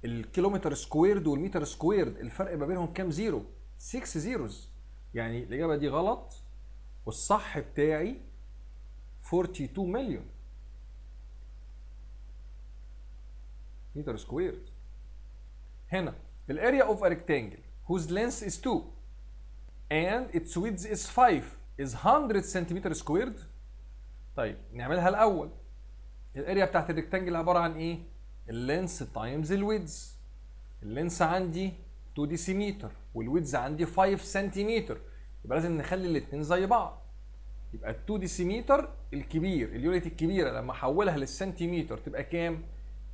الكيلومتر سكويرد والمتر سكويرد الفرق ما بينهم كام زيرو 6 زيروز يعني الاجابه دي غلط والصح بتاعي 42 مليون متر سكويرد هنا الاريا اوف ا ريكتانجل whose length is 2 and its width is 5 is 100 سنتيمتر سكويرد طيب نعملها الاول الاريا بتاعت الريكتانجل عباره عن ايه اللينس تايمز الويدز اللينس عندي 2 ديسيمتر والويدز عندي 5 سنتيمتر يبقى لازم نخلي الاثنين زي بعض يبقى ال 2 ديسيمتر الكبير اليونت الكبيره لما احولها للسنتيمتر تبقى كام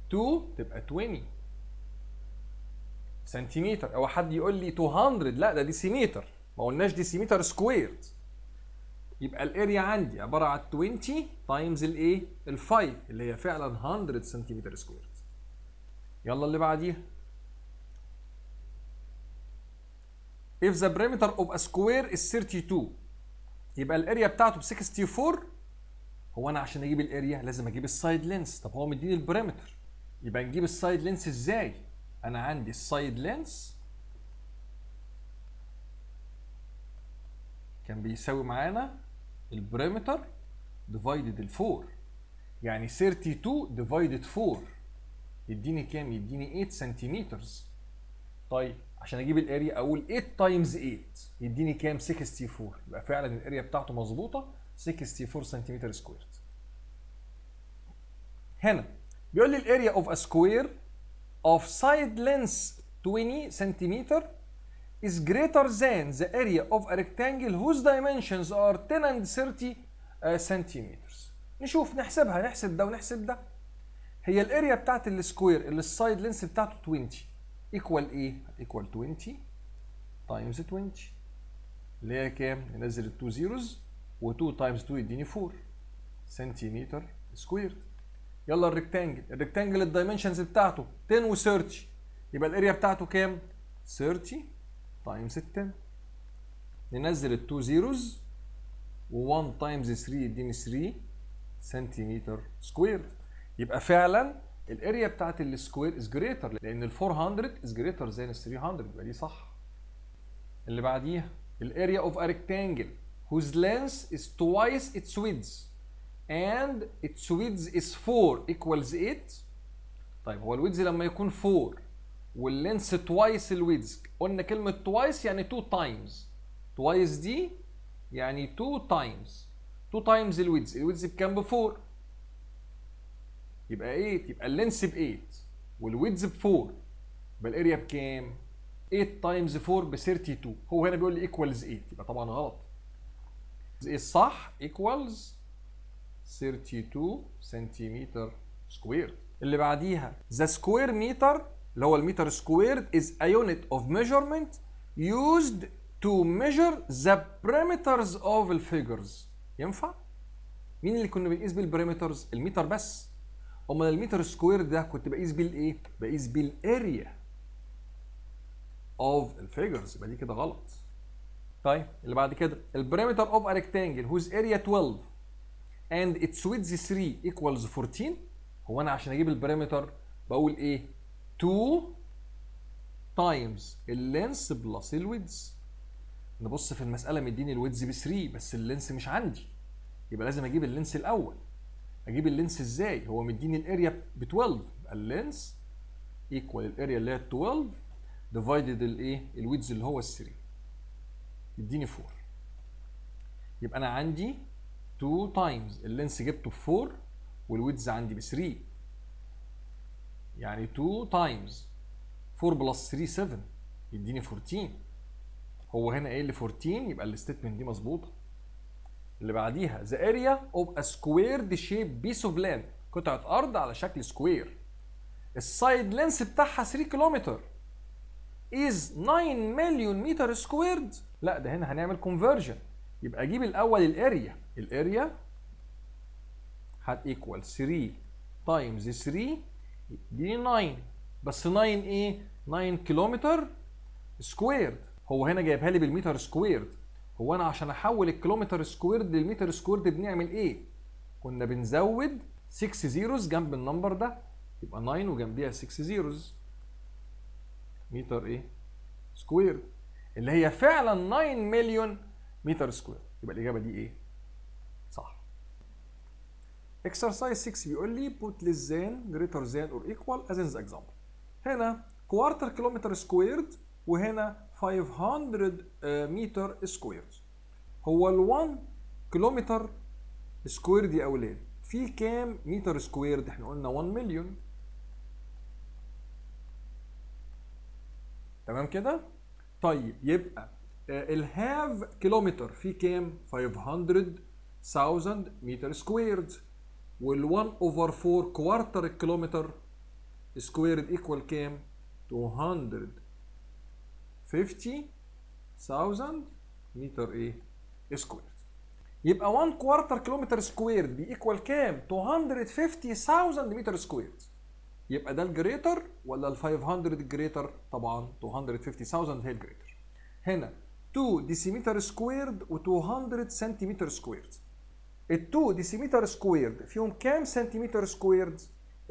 2 تبقى 20 سنتيمتر او حد يقول لي 200 لا ده ديسيمتر ما قلناش ديسيمتر سكويرد يبقى الاريا عندي عباره عن 20 تايمز الايه؟ ال 5 اللي هي فعلا 100 سنتيمتر سكويرد. يلا اللي بعديها. If the perimeter of a square is 32 يبقى الاريا بتاعته ب 64 هو انا عشان اجيب الاريا لازم اجيب السايد لينس طب هو مديني البريمتر يبقى نجيب السايد لينس ازاي؟ انا عندي السايد لينس كان بيساوي معانا البريمتر ديفايدد ال 4 يعني 32 ديفايدد 4 يديني كام؟ يديني 8 سنتيمترز طيب عشان اجيب الاريا اقول 8 تايمز 8 يديني كام؟ 64 يبقى فعلا الاريا بتاعته مظبوطه 64 سنتيمتر سكوير هنا بيقول لي الاريا اوف ا سكوير اوف سايد لينس 20 سنتيمتر is greater than the area of a rectangle whose dimensions are 10 and 30 uh, centimeters نشوف نحسبها نحسب ده ونحسب ده هي الاريا بتاعت السكوير اللي السايد لينس بتاعته 20 ايكوال ايه؟ ايكوال 20 تايمز 20 اللي هي كام؟ ننزل التو زيروز و2 تايمز 2 يديني 4 سنتيمتر سكوير يلا الريكتانجل الريكتانجل الدايمنشنز بتاعته 10 و30 يبقى الاريا بتاعته كام؟ 30 تايم 6 ننزل التو زيروز و1 تايمز 3 يديني 3 سنتيمتر سكوير يبقى فعلا الاريا بتاعت السكوير از جريتر لان ال 400 از جريتر زين ال 300 يبقى دي صح اللي بعديها الاريا اوف ا ريكتانجل whose length is twice its width and its width is 4 equals 8 طيب هو الويدز لما يكون 4 واللينس توايس الويدز قلنا كلمه توايس يعني تو تايمز توايس دي يعني تو تايمز تو تايمز الويدز الويدز بكام ب 4 يبقى 8 يبقى اللينس ب 8 والويدز ب 4 يبقى الاريا بكام 8 تايمز 4 ب 32 هو هنا بيقول لي ايكوالز 8 يبقى طبعا غلط ايه الصح ايكوالز 32 سنتيمتر سكوير اللي بعديها ذا سكوير متر اللي هو المتر سكويرد is a unit of measurement used to measure the parameters of the figures ينفع؟ مين اللي كنا بنقيس بيه البريمترز المتر بس امال المتر سكوير ده كنت بقيس بيه الايه؟ بقيس بيه الاريا اوف الفيجرز يبقى دي كده غلط طيب اللي بعد كده البريمتر اوف ا rectangle whose area 12 and its width 3 equals 14 هو انا عشان اجيب البريمتر بقول ايه؟ 2 تايمز اللينس بلس الويدز نبص في المساله مديني الويدز ب 3 بس اللينس مش عندي يبقى لازم اجيب اللينس الاول اجيب اللينس ازاي هو مديني الاريا ب 12 اللينس ايكوال الاريا اللي هي 12 ديفايدد الايه الويدز اللي هو ال 3 يديني 4 يبقى انا عندي 2 تايمز اللينس جبته ب 4 والويدز عندي ب 3 يعني 2 تايمز 4 بلس 3 7 يديني 14 هو هنا ايه اللي 14 يبقى الستيتمنت دي مظبوطه اللي بعديها ذا اريا اوف ا squared شيب بيس اوف لاند قطعه ارض على شكل سكوير السايد لينس بتاعها 3 كيلومتر از 9 مليون متر سكويرد لا ده هنا هنعمل كونفرجن يبقى اجيب الاول الاريا الاريا هت ايكوال 3 تايمز 3 دي 9 بس 9 ايه 9 كيلومتر سكويرد هو هنا جايبها لي بالمتر سكويرد هو انا عشان احول الكيلومتر سكويرد للمتر سكويرد بنعمل ايه كنا بنزود 6 زيروز جنب النمبر ده يبقى 9 وجنبيها 6 زيروز متر ايه سكويرد اللي هي فعلا 9 مليون متر سكوير يبقى الاجابه دي ايه اكسرسايز 6 بيقول لي put less than greater than or equal as in the example هنا كوارتر كيلومتر سكويرد وهنا 500 متر سكويرد هو ال1 كيلومتر سكويرد يا اولاد في كام متر سكويرد احنا قلنا 1 مليون تمام كده طيب يبقى آه، الهاف كيلومتر في كام 500000 متر سكويرد وال1 اوفر 4 كوارتر كيلومتر سكويرد ايكوال كام 250000 متر ايه سكويرد يبقى 1 كوارتر كيلومتر سكويرد بيكوال كام 250000 متر سكويرد يبقى ده الجريتر ولا ال 500 جريتر طبعا 250000 هي الجريتر هنا 2 ديسيمتر سكويرد و 200 سنتيمتر سكويرد ال 2 ديسيمتر سكويرد فيهم كام سنتيمتر سكويرد؟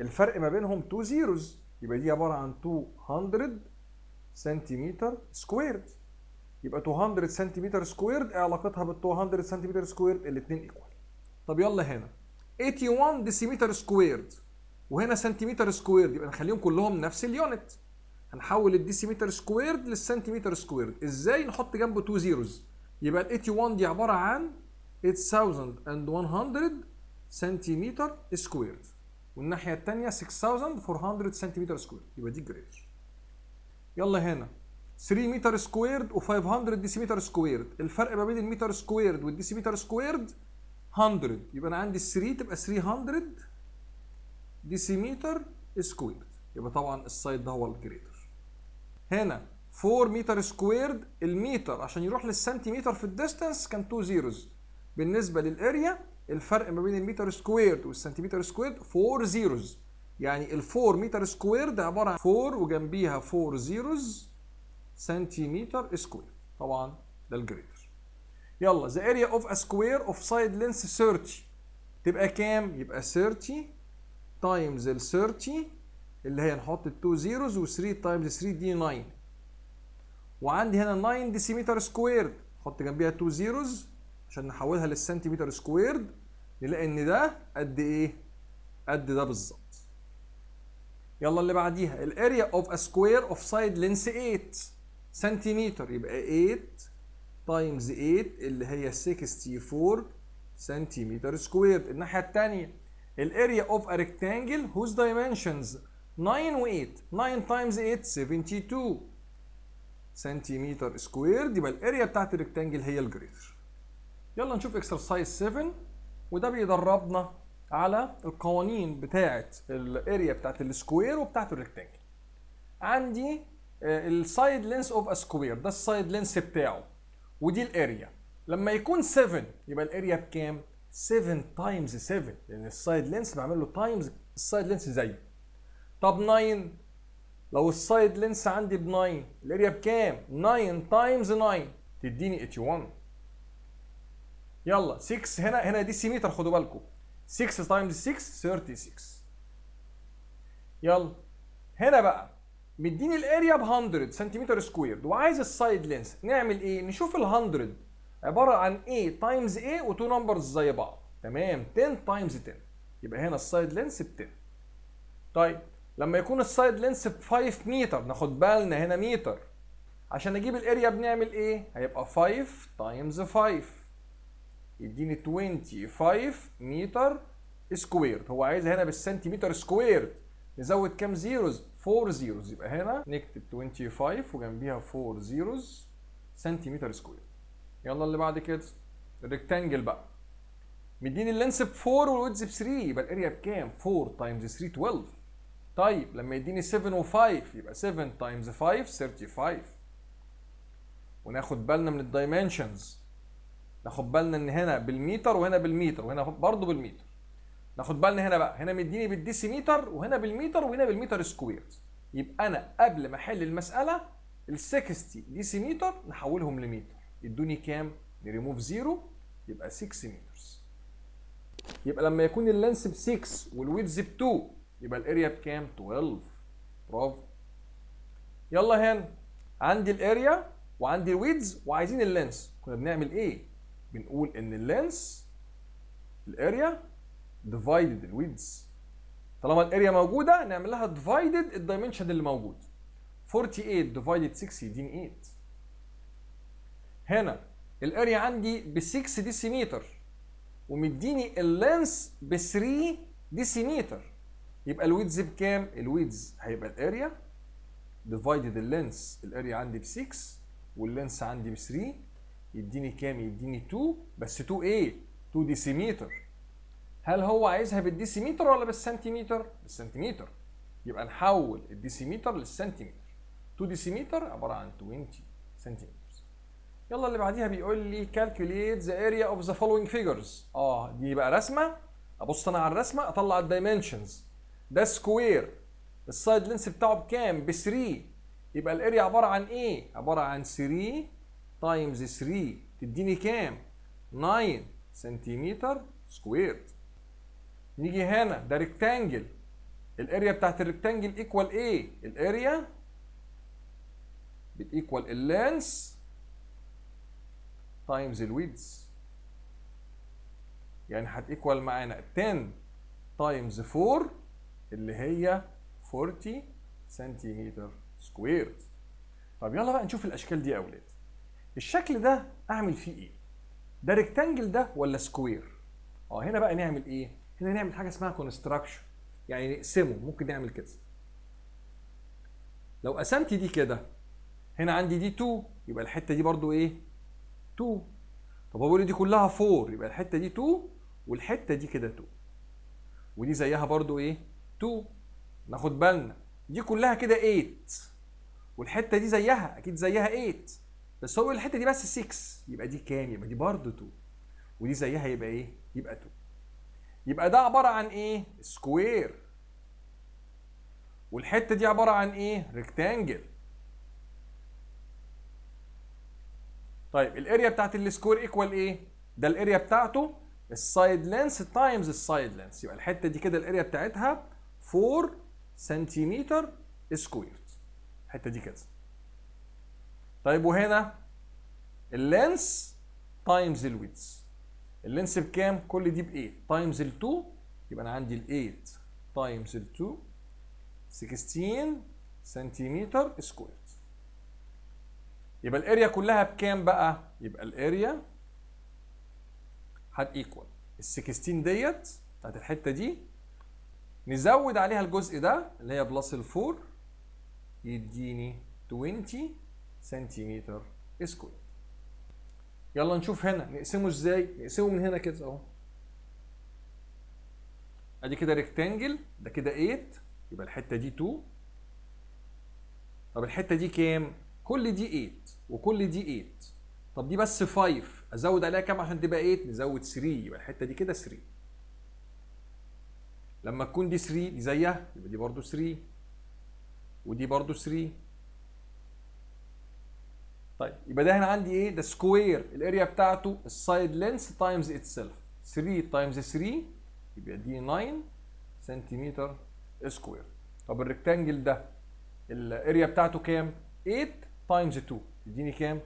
الفرق ما بينهم 2 زيروز يبقى دي عباره عن 200 سنتيمتر سكويرد يبقى 200 سنتيمتر سكويرد إيه علاقتها بال 200 سنتيمتر سكويرد الاثنين ايكوال طب يلا هنا 81 ديسيمتر سكويرد وهنا سنتيمتر سكويرد يبقى نخليهم كلهم نفس اليونت هنحول الديسيمتر سكويرد للسنتيمتر سكويرد ازاي نحط جنبه 2 زيروز يبقى ال 81 دي عباره عن 8100 سنتيمتر سكوير والناحيه التانية 6400 سنتيمتر سكوير يبقى دي الجريدر يلا هنا 3 متر سكويرد و500 ديسيمتر سكويرد الفرق ما بين المتر سكويرد والديسيمتر سكويرد 100 يبقى انا عندي 3 تبقى 300 ديسيمتر سكويرد يبقى طبعا السايد ده هو الجريتر هنا 4 متر سكويرد المتر عشان يروح للسنتيمتر في الديستانس كان 2 زيروز بالنسبه للاريا الفرق ما بين المتر سكويرد والسنتيمتر سكويرد 4 زيروز يعني ال 4 متر سكويرد عباره عن 4 وجنبيها 4 زيروز سنتيمتر سكوير طبعا ده الجريتر يلا ذا اريا اوف ا سكوير اوف سايد لينس 30 تبقى كام يبقى 30 تايمز ال 30 اللي هي نحط ال 2 زيروز و3 تايمز 3 دي 9 وعندي هنا 9 ديسيمتر سكويرد حط جنبيها 2 زيروز عشان نحولها للسنتيمتر سكويرد نلاقي ان ده قد ايه قد ده بالظبط يلا اللي بعديها الاريا اوف ا سكوير اوف سايد لينس 8 سنتيمتر يبقى 8 تايمز 8 اللي هي 64 سنتيمتر سكوير الناحيه الثانيه الاريا اوف ا ريكتانجل هوز دايمنشنز 9 و8 9 تايمز 8 72 سنتيمتر سكوير يبقى الاريا بتاعت الريكتانجل هي الجريتر يلا نشوف اكسرسايز 7 وده بيدربنا على القوانين بتاعه الاريا بتاعه السكوير وبتاعه الريكتانجل عندي السايد لينس اوف ا سكوير ده السايد لينس بتاعه ودي الاريا لما يكون 7 يبقى الاريا بكام 7 تايمز 7 لان السايد لينس بعمل له تايمز السايد لينس زيه طب 9 لو السايد لينس عندي ب 9 الاريا بكام 9 تايمز 9 تديني 81 يلا 6 هنا هنا دي متر خدوا بالكم 6 تايمز 6 36 يلا هنا بقى مديني الاريا ب 100 سنتيمتر سكوير وعايز السايد لينس نعمل ايه نشوف ال 100 عباره عن ايه تايمز ايه وتو نمبرز زي بعض تمام 10 تايمز 10 يبقى هنا السايد لينس ب 10 طيب لما يكون السايد لينس ب 5 متر ناخد بالنا هنا متر عشان نجيب الاريا بنعمل ايه هيبقى 5 تايمز 5 يديني 25 متر سكوير هو عايزها هنا بالسنتيمتر سكوير نزود كام زيروز 4 زيروز يبقى هنا نكتب 25 وجنبيها 4 زيروز سنتيمتر سكوير يلا اللي بعد كده الريكتانجل بقى مديني اللينس ب 4 والويدز ب 3 يبقى الاريا بكام 4 تايمز 3 12 طيب لما يديني 7 و5 يبقى 7 تايمز 5 35 وناخد بالنا من الدايمنشنز ناخد بالنا ان هنا بالميتر وهنا بالميتر وهنا برضه بالميتر ناخد بالنا هنا بقى هنا مديني بالديسيميتر وهنا بالميتر وهنا بالميتر سكوير يبقى انا قبل ما احل المساله ال 60 ديسيميتر نحولهم لمتر يدوني كام نريموف زيرو يبقى 6 مترز يبقى لما يكون اللانس ب 6 والويدز ب 2 يبقى الاريا بكام 12 برافو يلا هنا عندي الاريا وعندي الويدز وعايزين اللانس كنا بنعمل ايه بنقول ان اللينس الاريا ديفايدد الويدز طالما الاريا موجوده نعمل لها ديفايدد الدايمنشن اللي موجود 48 ديفايدد 6 يديني 8 هنا الاريا عندي ب 6 ديسيمتر ومديني اللينس ب 3 ديسيمتر يبقى الويدز بكام؟ الويدز هيبقى الاريا ديفايدد اللينس الاريا عندي ب 6 واللينس عندي ب 3 يديني كام يديني 2 بس 2 ايه 2 ديسيمتر هل هو عايزها بالديسيمتر ولا بالسنتيمتر بالسنتيمتر يبقى نحول الديسيمتر للسنتيمتر 2 ديسيمتر عباره عن 20 سنتيمتر يلا اللي بعديها بيقول لي كالكوليت ذا اريا اوف ذا فولوينج فيجرز. اه دي بقى رسمه ابص انا على الرسمه اطلع الدايمنشنز ده سكوير السايد لينس بتاعه بكام ب 3 يبقى الاريا عباره عن ايه عباره عن 3 تايمز 3 تديني كام 9 سنتيمتر سكوير نيجي هنا ده ريكتانجل الاريا بتاعت الريكتانجل ايكوال ايه الاريا بتيكوال اللينس تايمز الويدز يعني هتيكوال معانا 10 تايمز 4 اللي هي 40 سنتيمتر سكوير طب يلا بقى نشوف الاشكال دي يا اولاد الشكل ده اعمل فيه ايه ده ريكتانجل ده ولا سكوير اه هنا بقى نعمل ايه هنا نعمل حاجه اسمها كونستراكشن يعني نقسمه ممكن نعمل كده لو قسمت دي كده هنا عندي دي 2 يبقى الحته دي برضو ايه 2 طب هو دي كلها 4 يبقى الحته دي 2 والحته دي كده 2 ودي زيها برضو ايه 2 ناخد بالنا دي كلها كده 8 والحته دي زيها اكيد زيها 8 بس هو الحته دي بس 6 يبقى دي كام يبقى دي برضه 2 ودي زيها يبقى ايه يبقى 2 يبقى ده عباره عن ايه سكوير والحته دي عباره عن ايه ريكتانجل طيب الاريا بتاعت السكوير ايكوال ايه ده الاريا بتاعته السايد لينس تايمز السايد لينس يبقى الحته دي كده الاريا بتاعتها 4 سنتيمتر سكوير الحته دي كده طيب وهنا اللينس تايمز الويدز اللينس بكام كل دي ب8 تايمز ال2 يبقى انا عندي ال8 تايمز ال2 16 سنتيمتر سكوير يبقى الاريا كلها بكام بقى يبقى الاريا هتيكوال ال 16 ديت بتاعت الحته دي نزود عليها الجزء ده اللي هي بلس ال 4 يديني 20 سنتيمتر سكوير يلا نشوف هنا نقسمه ازاي نقسمه من هنا كده اهو ادي كده ريكتانجل ده كده 8 يبقى الحته دي 2 طب الحته دي كام كل دي 8 وكل دي 8 طب دي بس 5 ازود عليها كام عشان تبقى 8 نزود 3 يبقى الحته دي كده 3 لما تكون دي 3 دي زيها يبقى دي برده 3 ودي برده 3 طيب يبقى ده هنا عندي ايه ده سكوير الاريا بتاعته السايد لينس تايمز اتسيلف 3 تايمز 3 يبقى دي 9 سنتيمتر سكوير طب الريكتانجل ده الاريا بتاعته كام 8 تايمز 2 يديني كام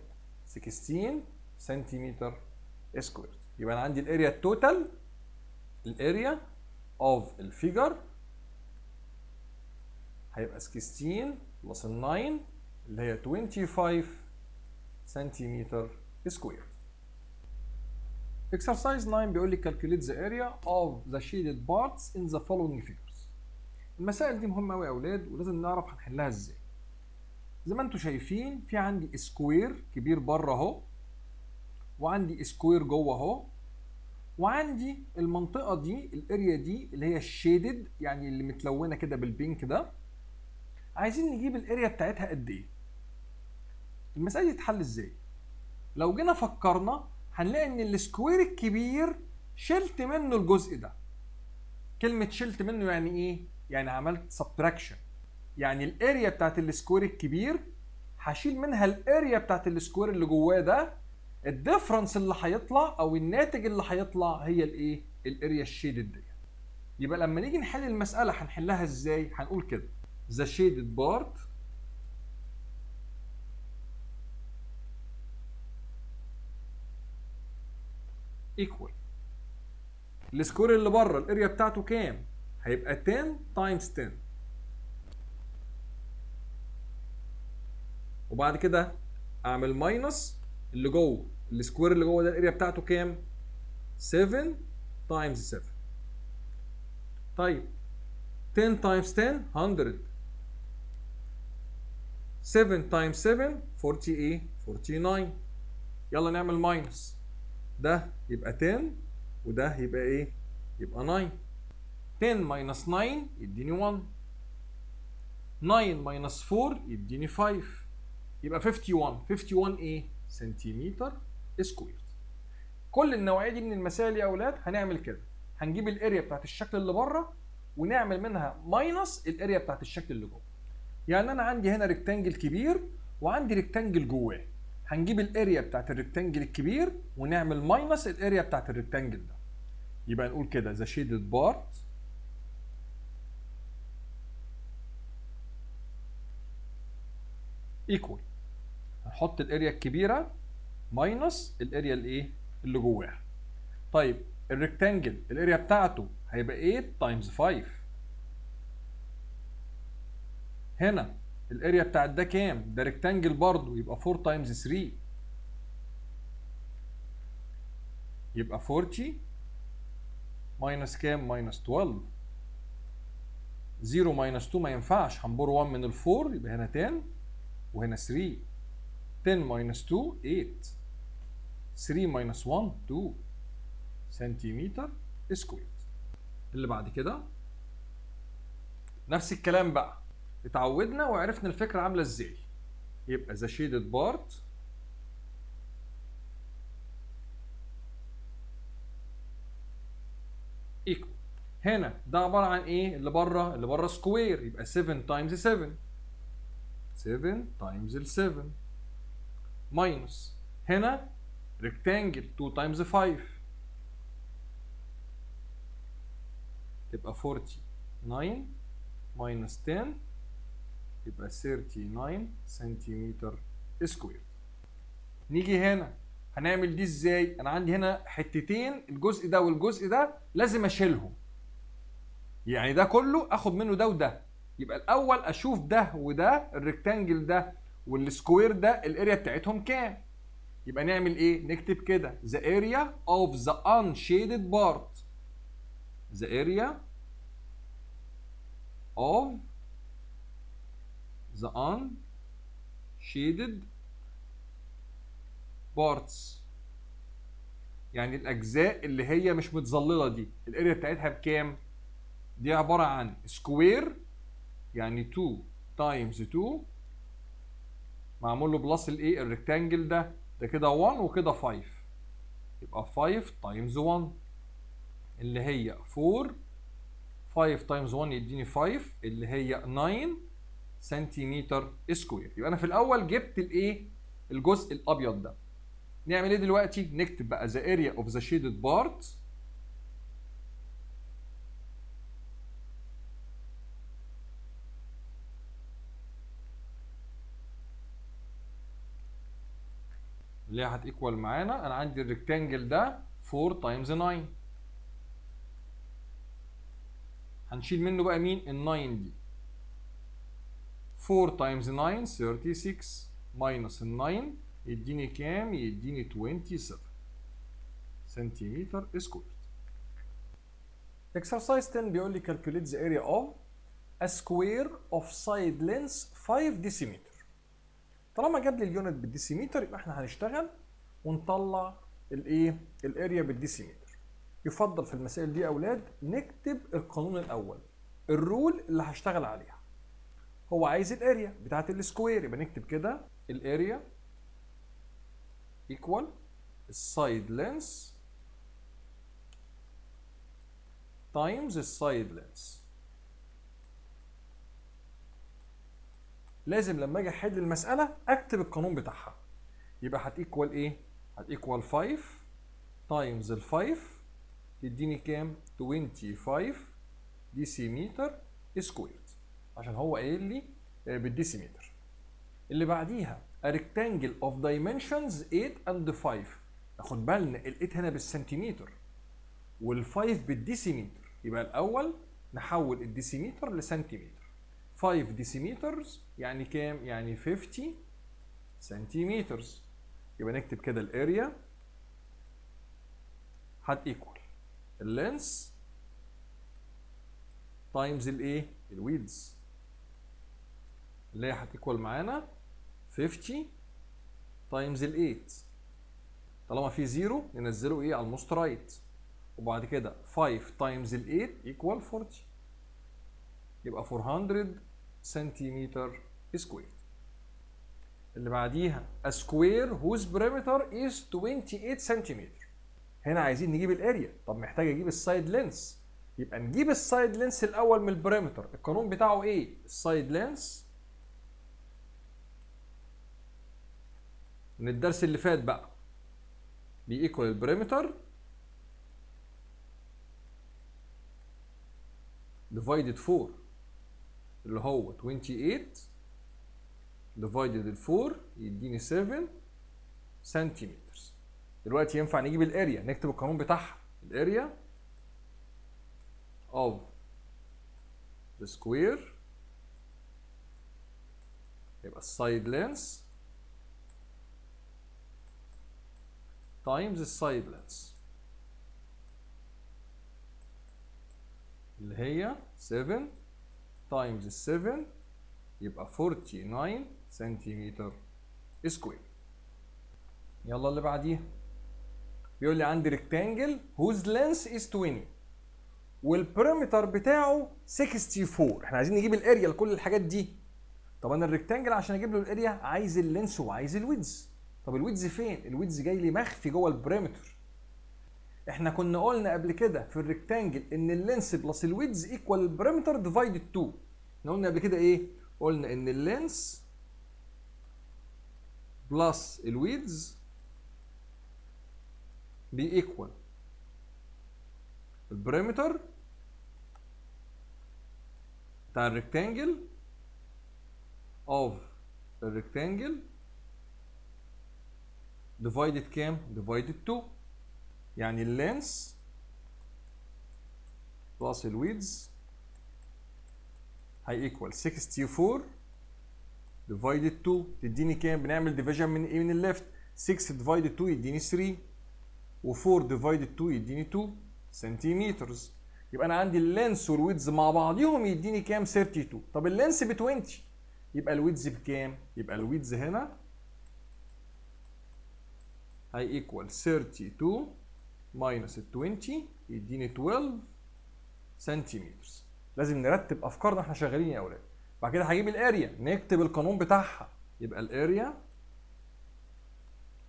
16 سنتيمتر سكوير يبقى انا عندي الاريا التوتال الاريا اوف الفيجر هيبقى 16 بلس 9 اللي هي 25 سنتيمتر سكوير اكسرسايز 9 بيقول لي calculate the area of the shaded parts in the following figures المسائل دي مهمه قوي يا اولاد ولازم نعرف هنحلها ازاي زي ما انتم شايفين في عندي سكوير كبير بره اهو وعندي سكوير جوه اهو وعندي المنطقه دي الاريا دي اللي هي الشيدد يعني اللي متلونه كده بالبينك ده عايزين نجيب الاريا بتاعتها قد ايه المساله دي تتحل ازاي لو جينا فكرنا هنلاقي ان السكوير الكبير شلت منه الجزء ده كلمه شلت منه يعني ايه يعني عملت سبتراكشن يعني الاريا بتاعت السكوير الكبير هشيل منها الاريا بتاعت السكوير اللي جواه ده الديفرنس اللي هيطلع او الناتج اللي هيطلع هي الايه الاريا الشيدد دي يبقى لما نيجي نحل المساله هنحلها ازاي هنقول كده the shaded part ايكوال السكوير اللي بره الاريا بتاعته كام هيبقى 10 تايمز 10 وبعد كده اعمل ماينس اللي جوه السكوير اللي جوه ده الاريا بتاعته كام 7 تايمز 7 طيب 10 تايمز 10 100 7 تايمز 7 48 49 يلا نعمل ماينس ده يبقى 10 وده يبقى ايه؟ يبقى 9 10 ماينس 9 يديني 1 9 ماينس 4 يديني 5 يبقى 51 51 ايه؟ سنتيمتر سكوير كل النوعيه دي من المسائل يا اولاد هنعمل كده هنجيب الاريا بتاعت الشكل اللي بره ونعمل منها ماينس الاريا بتاعت الشكل اللي جوه يعني انا عندي هنا ريكتانجل كبير وعندي ريكتانجل جواه هنجيب الاريا بتاعت الريكتانجل الكبير ونعمل ماينس الاريا بتاعت الريكتانجل ده يبقى نقول كده ذا شيدد بارت ايكوال هنحط الاريا الكبيره ماينس الاريا الايه اللي جواها طيب الريكتانجل الاريا بتاعته هيبقى 8 تايمز 5 هنا الاريا بتاعت ده كام ده ريكتانجل برضه يبقى 4 تايمز 3 يبقى 40 ماينس كام ماينس 12 0 ماينس 2 ما ينفعش هنبور 1 من ال 4 يبقى هنا 10 وهنا 3 10 ماينس 2 8 3 ماينس 1 2 سنتيمتر سكوير اللي بعد كده نفس الكلام بقى اتعودنا وعرفنا الفكره عامله ازاي يبقى ذا شيدد بارت هنا ده عباره عن ايه اللي بره اللي بره سكوير يبقى 7 تايمز 7 7 تايمز ال 7 ماينس هنا ريكتانجل 2 تايمز 5 تبقى 49 9 ماينس 10 يبقى 39 سنتيمتر سكوير نيجي هنا هنعمل دي ازاي انا عندي هنا حتتين الجزء ده والجزء ده لازم اشيلهم يعني ده كله اخد منه ده وده يبقى الاول اشوف ده وده الريكتانجل ده والسكوير ده الاريا بتاعتهم كام يبقى نعمل ايه نكتب كده the area of the unshaded part the area of the un shaded parts يعني الاجزاء اللي هي مش متظلله دي الاريا بتاعتها بكام دي عباره عن سكوير يعني 2 تايمز 2 معمول له بلس الايه الريكتانجل ده ده كده 1 وكده 5 يبقى 5 تايمز 1 اللي هي 4 5 تايمز 1 يديني 5 اللي هي 9 سنتيمتر سكوير يبقى انا في الاول جبت الايه الجزء الابيض ده نعمل ايه دلوقتي نكتب بقى ذا اريا اوف ذا شيدد بارت اللي هي هتيكوال معانا انا عندي الريكتانجل ده 4 تايمز 9 هنشيل منه بقى مين ال 9 دي 4 تايمز 9 36 ماينس 9 يديني كام؟ يديني 27 سنتيمتر سكوير. اكسرسايز 10 بيقول لي calculate the area of a square of side length 5 decimeter. طالما جاب لي اليونت بالديسيمتر يبقى احنا هنشتغل ونطلع الايه؟ الاريا بالديسيمتر. يفضل في المسائل دي يا اولاد نكتب القانون الاول الرول اللي هشتغل عليها. هو عايز الاريا بتاعت السكوير يبقى نكتب كده الاريا ايكوال السايد لينس تايمز السايد لينس لازم لما اجي احل المساله اكتب القانون بتاعها يبقى هتيكوال ايه هتيكوال 5 تايمز ال 5 تديني كام 25 ديسيمتر سكوير عشان هو قايل لي آه، بالديسيمتر اللي بعديها ريكتانجل اوف دايمنشنز 8 اند 5 خد بالنا ال8 هنا بالسنتيمتر وال5 بالديسيمتر يبقى الاول نحول الديسيمتر لسنتيمتر 5 ديسيمترز يعني كام يعني 50 سنتيمترز يبقى نكتب كده الاريا هت ايكوال اللينس تايمز الايه الويدز اللي هي هتيكوال معانا 50 تايمز ال 8 طالما في 0 ننزله ايه على الموست رايت وبعد كده 5 تايمز ال 8 ايكوال 40 يبقى 400 سنتيمتر سكوير اللي بعديها a هوز whose از is 28 سنتيمتر هنا عايزين نجيب الاريا طب محتاج اجيب السايد لينس يبقى نجيب السايد لينس الاول من البريمتر القانون بتاعه ايه السايد لينس من الدرس اللي فات بقى بيكوال البريمتر ديفايدد 4 اللي هو 28 ديفايدد 4 يديني 7 سنتيمتر دلوقتي ينفع نجيب الاريا نكتب القانون بتاعها الاريا of the square يبقى السايد length تايمز السايبلانس اللي هي 7 تايمز 7 يبقى 49 سنتيمتر سكوير يلا اللي بعديها بيقول لي عندي ريكتانجل whose length is 20 والبريمتر بتاعه 64 احنا عايزين نجيب الاريا لكل الحاجات دي طب انا الريكتانجل عشان اجيب له الاريا عايز اللينس وعايز الويدز طب الويدز فين الويدز جاي لي مخفي جوه البريمتر احنا كنا قلنا قبل كده في الريكتانجل ان اللينس بلس الويدز ايكوال البريمتر ديفايد 2 احنا قلنا قبل كده ايه قلنا ان اللينس بلس الويدز بيكوال البريمتر بتاع الريكتانجل اوف الريكتانجل ديفايدد كام؟ ديفايدد 2 يعني اللينس بلس الويدز ايكوال 64 ديفايدد 2 تديني كام؟ بنعمل ديفيجن من ايه من الليفت 6 ديفايدد 2 يديني 3 و4 ديفايدد 2 يديني 2 سنتيمتر يبقى انا عندي اللينس والويدز مع بعضيهم يديني كام 32 طب اللينس ب 20 يبقى الويدز بكام يبقى الويدز هنا هي equal 32 minus 20 يديني 12 سنتيمتر لازم نرتب افكارنا احنا شغالين يا اولاد بعد كده هجيب الاريا نكتب القانون بتاعها يبقى الاريا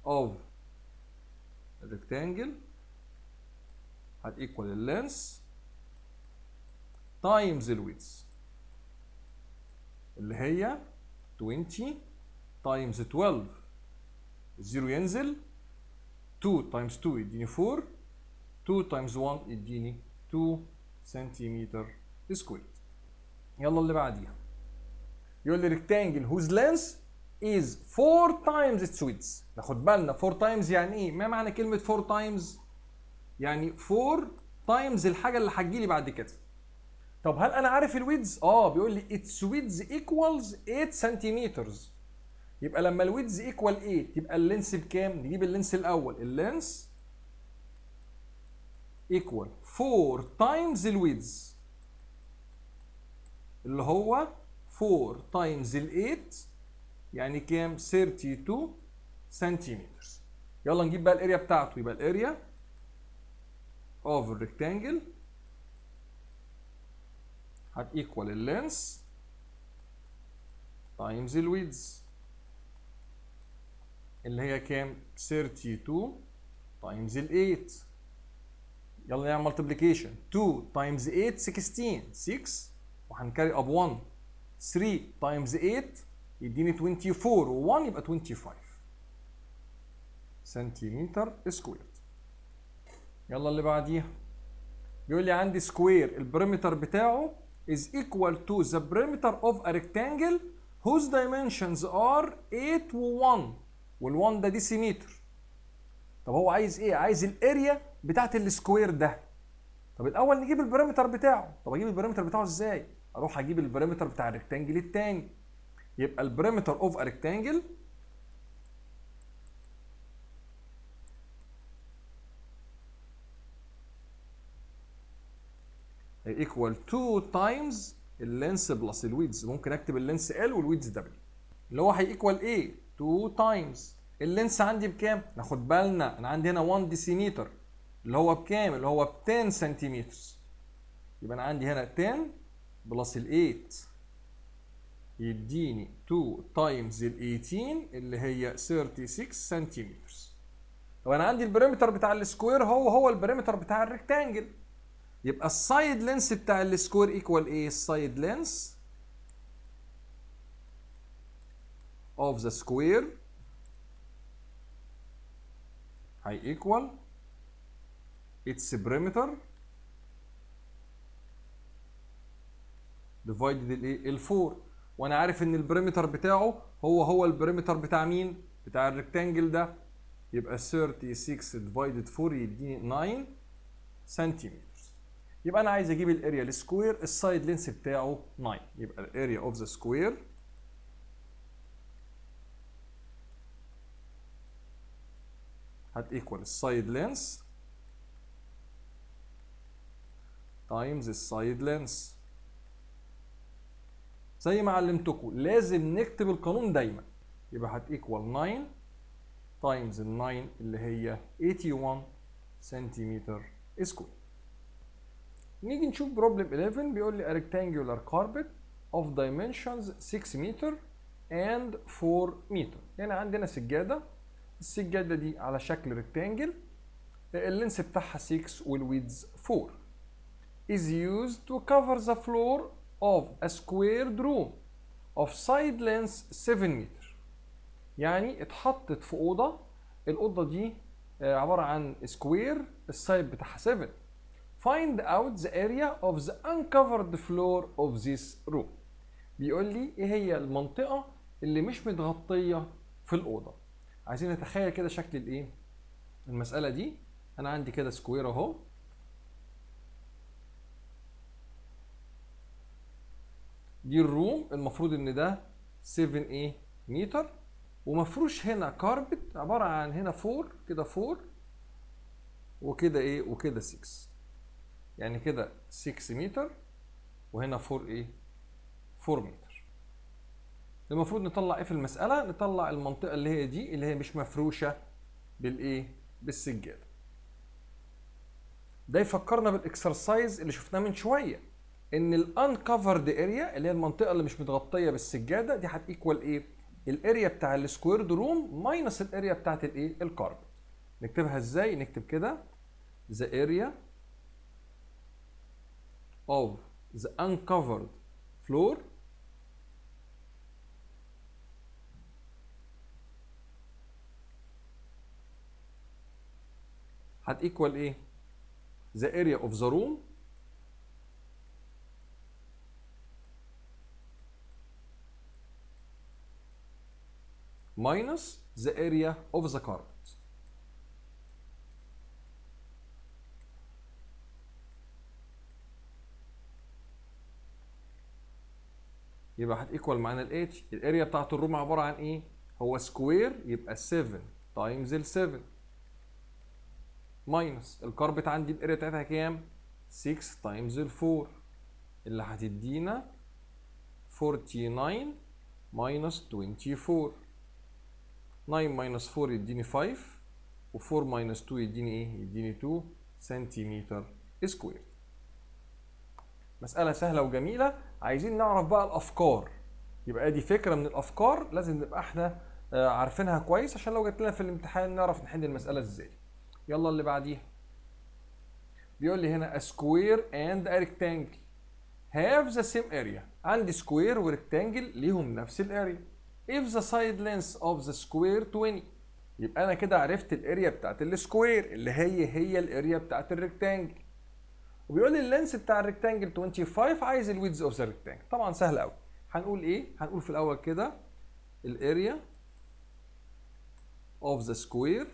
of rectangle length اللينس تايمز width اللي هي 20 تايمز 12 الزيرو ينزل 2 تايمز 2 يديني 4 2 تايمز 1 يديني 2 سنتيمتر سكوير يلا اللي بعديها يقول لي ريكتانجل whose length is 4 تايمز its width ناخد بالنا 4 تايمز يعني ايه ما معنى كلمه 4 تايمز يعني 4 تايمز الحاجه اللي هتجي لي بعد كده طب هل انا عارف الويدز اه بيقول لي its width equals 8 سنتيمترز يبقى لما الويدز ايكوال 8 يبقى اللينس بكام؟ نجيب اللينس الاول اللينس ايكوال 4 تايمز الويدز اللي هو 4 تايمز ال 8 يعني كام؟ 32 سنتيمتر يلا نجيب بقى الاريا بتاعته يبقى الاريا ريكتانجل الريكتانجل ايكوال اللينس تايمز الويدز اللي هي كام 32 تايمز ال 8 يلا نعمل ملتبليكيشن 2 تايمز 8 16 6 وهنكاري اب 1 3 تايمز 8 يديني 24 و1 يبقى 25 سنتيمتر سكوير يلا اللي بعديها بيقول لي عندي سكوير البريمتر بتاعه is equal to the perimeter of a rectangle whose dimensions are 8 و 1 وال1 دي ديسيمتر طب هو عايز ايه عايز الاريا بتاعه السكوير ده طب الاول نجيب البارامتر بتاعه طب اجيب البارامتر بتاعه ازاي اروح اجيب البارامتر بتاع الريكتانجل الثاني يبقى البارامتر اوف ا ريكتانجل equal 2 تايمز اللينس بلس الويدز ممكن اكتب اللينس ال والويدز دبليو اللي هو هيكوال ايه 2 تايمز اللينس عندي بكام ناخد بالنا انا عندي هنا 1 ديسيمتر اللي هو بكام اللي هو ب 10 سنتيمتر يبقى انا عندي هنا 10 بلس ال 8 يديني 2 تايمز ال 18 اللي هي 36 سنتيمتر طب انا عندي البريمتر بتاع السكوير هو هو البريمتر بتاع الريكتانجل يبقى السايد لينس بتاع السكوير ايكوال ايه السايد لينس of the square هي equal its perimeter divided الايه 4 وانا عارف ان البريمتر بتاعه هو هو البريمتر بتاع مين بتاع الريكتانجل ده يبقى 36 divided 4 يديني 9 سنتيمتر يبقى انا عايز اجيب الاريا السكوير السايد لينس بتاعه 9 يبقى الاريا اوف ذا سكوير هت ايكوال السايد لينس تايمز السايد لينس زي ما علمتكم لازم نكتب القانون دايما يبقى هت ايكوال 9 تايمز ال 9 اللي هي 81 سنتيمتر سكوير نيجي نشوف بروبلم 11 بيقول لي a rectangular carpet of dimensions 6 متر and 4 متر يعني عندنا سجاده السجاده دي على شكل ريكتانجل اللينس بتاعها 6 والويدز 4 is used to cover the floor of a squared room of side length 7 meter يعني اتحطت في اوضه الاوضه دي آه، عباره عن سكوير السايد بتاعها 7 find out the area of the uncovered floor of this room بيقول لي ايه هي المنطقه اللي مش متغطيه في الاوضه عايزين نتخيل كده شكل الايه المساله دي انا عندي كده سكوير اهو دي الروم المفروض ان ده 7 ايه متر ومفروش هنا كاربت عباره عن هنا 4 كده 4 وكده ايه وكده 6 يعني كده 6 متر وهنا 4 ايه 4 متر المفروض نطلع ايه في المساله نطلع المنطقه اللي هي دي اللي هي مش مفروشه بالايه بالسجاده ده يفكرنا بالاكسرسايز اللي شفناه من شويه ان الانكفرد اريا اللي هي المنطقه اللي مش متغطيه بالسجاده دي هتيكوال ايه الاريا بتاع السكويرد روم ماينس الاريا بتاعت الايه الكارب نكتبها ازاي نكتب كده the area of the uncovered floor هتيكوال ايه the area of the room minus the area of the carpet. يبقى هتيكوال معانا ال h الاريا بتاعت الروم عباره عن ايه؟ هو سكوير يبقى 7 times ال 7 ماينس الكاربت عندي الاريا بتاعتها كام 6 تايمز ال 4 اللي هتدينا 49 ماينس 24 9 ماينس 4 يديني 5 و4 ماينس 2 يديني ايه يديني 2 سنتيمتر سكوير مسألة سهلة وجميلة عايزين نعرف بقى الأفكار يبقى دي فكرة من الأفكار لازم نبقى احنا آه، عارفينها كويس عشان لو جات لنا في الامتحان نعرف نحل المسألة ازاي يلا اللي بعديها بيقول لي هنا a square and a rectangle have the same area عندي square rectangle ليهم نفس الاريا if the side length of the square 20 يبقى انا كده عرفت الاريا بتاعت السكوير اللي هي هي الاريا بتاعت الريكتانجل وبيقول لي اللينس بتاع الريكتانجل 25 عايز الويدز اوف ذا ريكتانجل طبعا سهل قوي هنقول ايه هنقول في الاول كده الاريا اوف ذا سكوير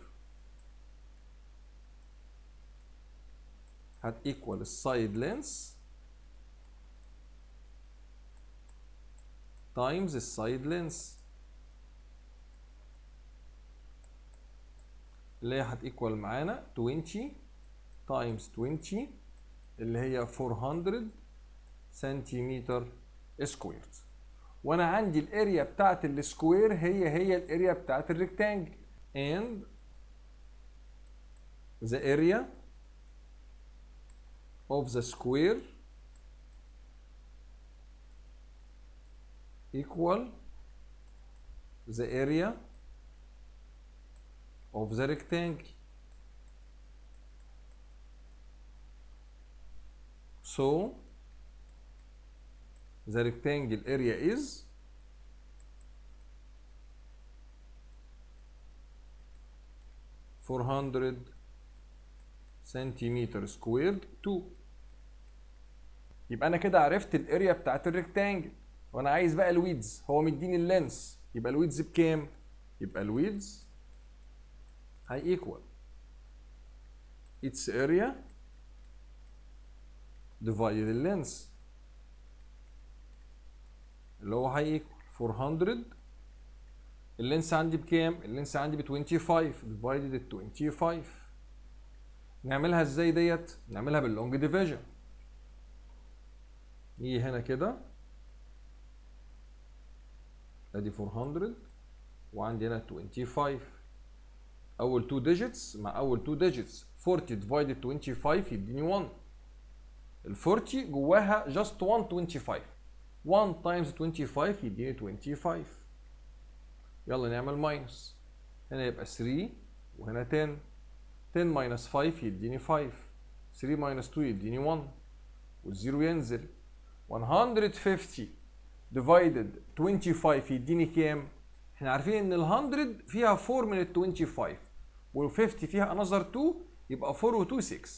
هت equal السايد لينس تايمز السايد لينس اللي هي هتيكوال معانا 20 تايمز 20 اللي هي 400 سنتيمتر سكوير وانا عندي الاريا بتاعت السكوير هي هي الاريا بتاعت الريكتانجل and the area of the square equal the area of the rectangle. So the rectangle area is Four hundred centimeter squared, two يبقى انا كده عرفت الاريا بتاعت الريكتانجل وانا عايز بقى الويدز هو مديني اللينس يبقى الويدز بكام يبقى الويدز هي ايكوال its area divided اللينس اللي هو هي ايكوال 400 اللينس عندي بكام اللينس عندي ب 25 divided 25 نعملها ازاي ديت نعملها باللونج ديفيجن نيجي ايه هنا كده ادي 400 وعندي هنا 25 اول 2 ديجيتس مع اول 2 ديجيتس 40 ديفايد 25 يديني 1 ال 40 جواها جاست 1 25 1 تايمز 25 يديني 25 يلا نعمل ماينس هنا يبقى 3 وهنا 10 10 ماينس 5 يديني 5 3 ماينس 2 يديني 1 والزيرو ينزل 150 divided 25 يديني كام؟ احنا عارفين ان ال 100 فيها 4 من ال 25 وال 50 فيها another 2 يبقى 4 و 2 6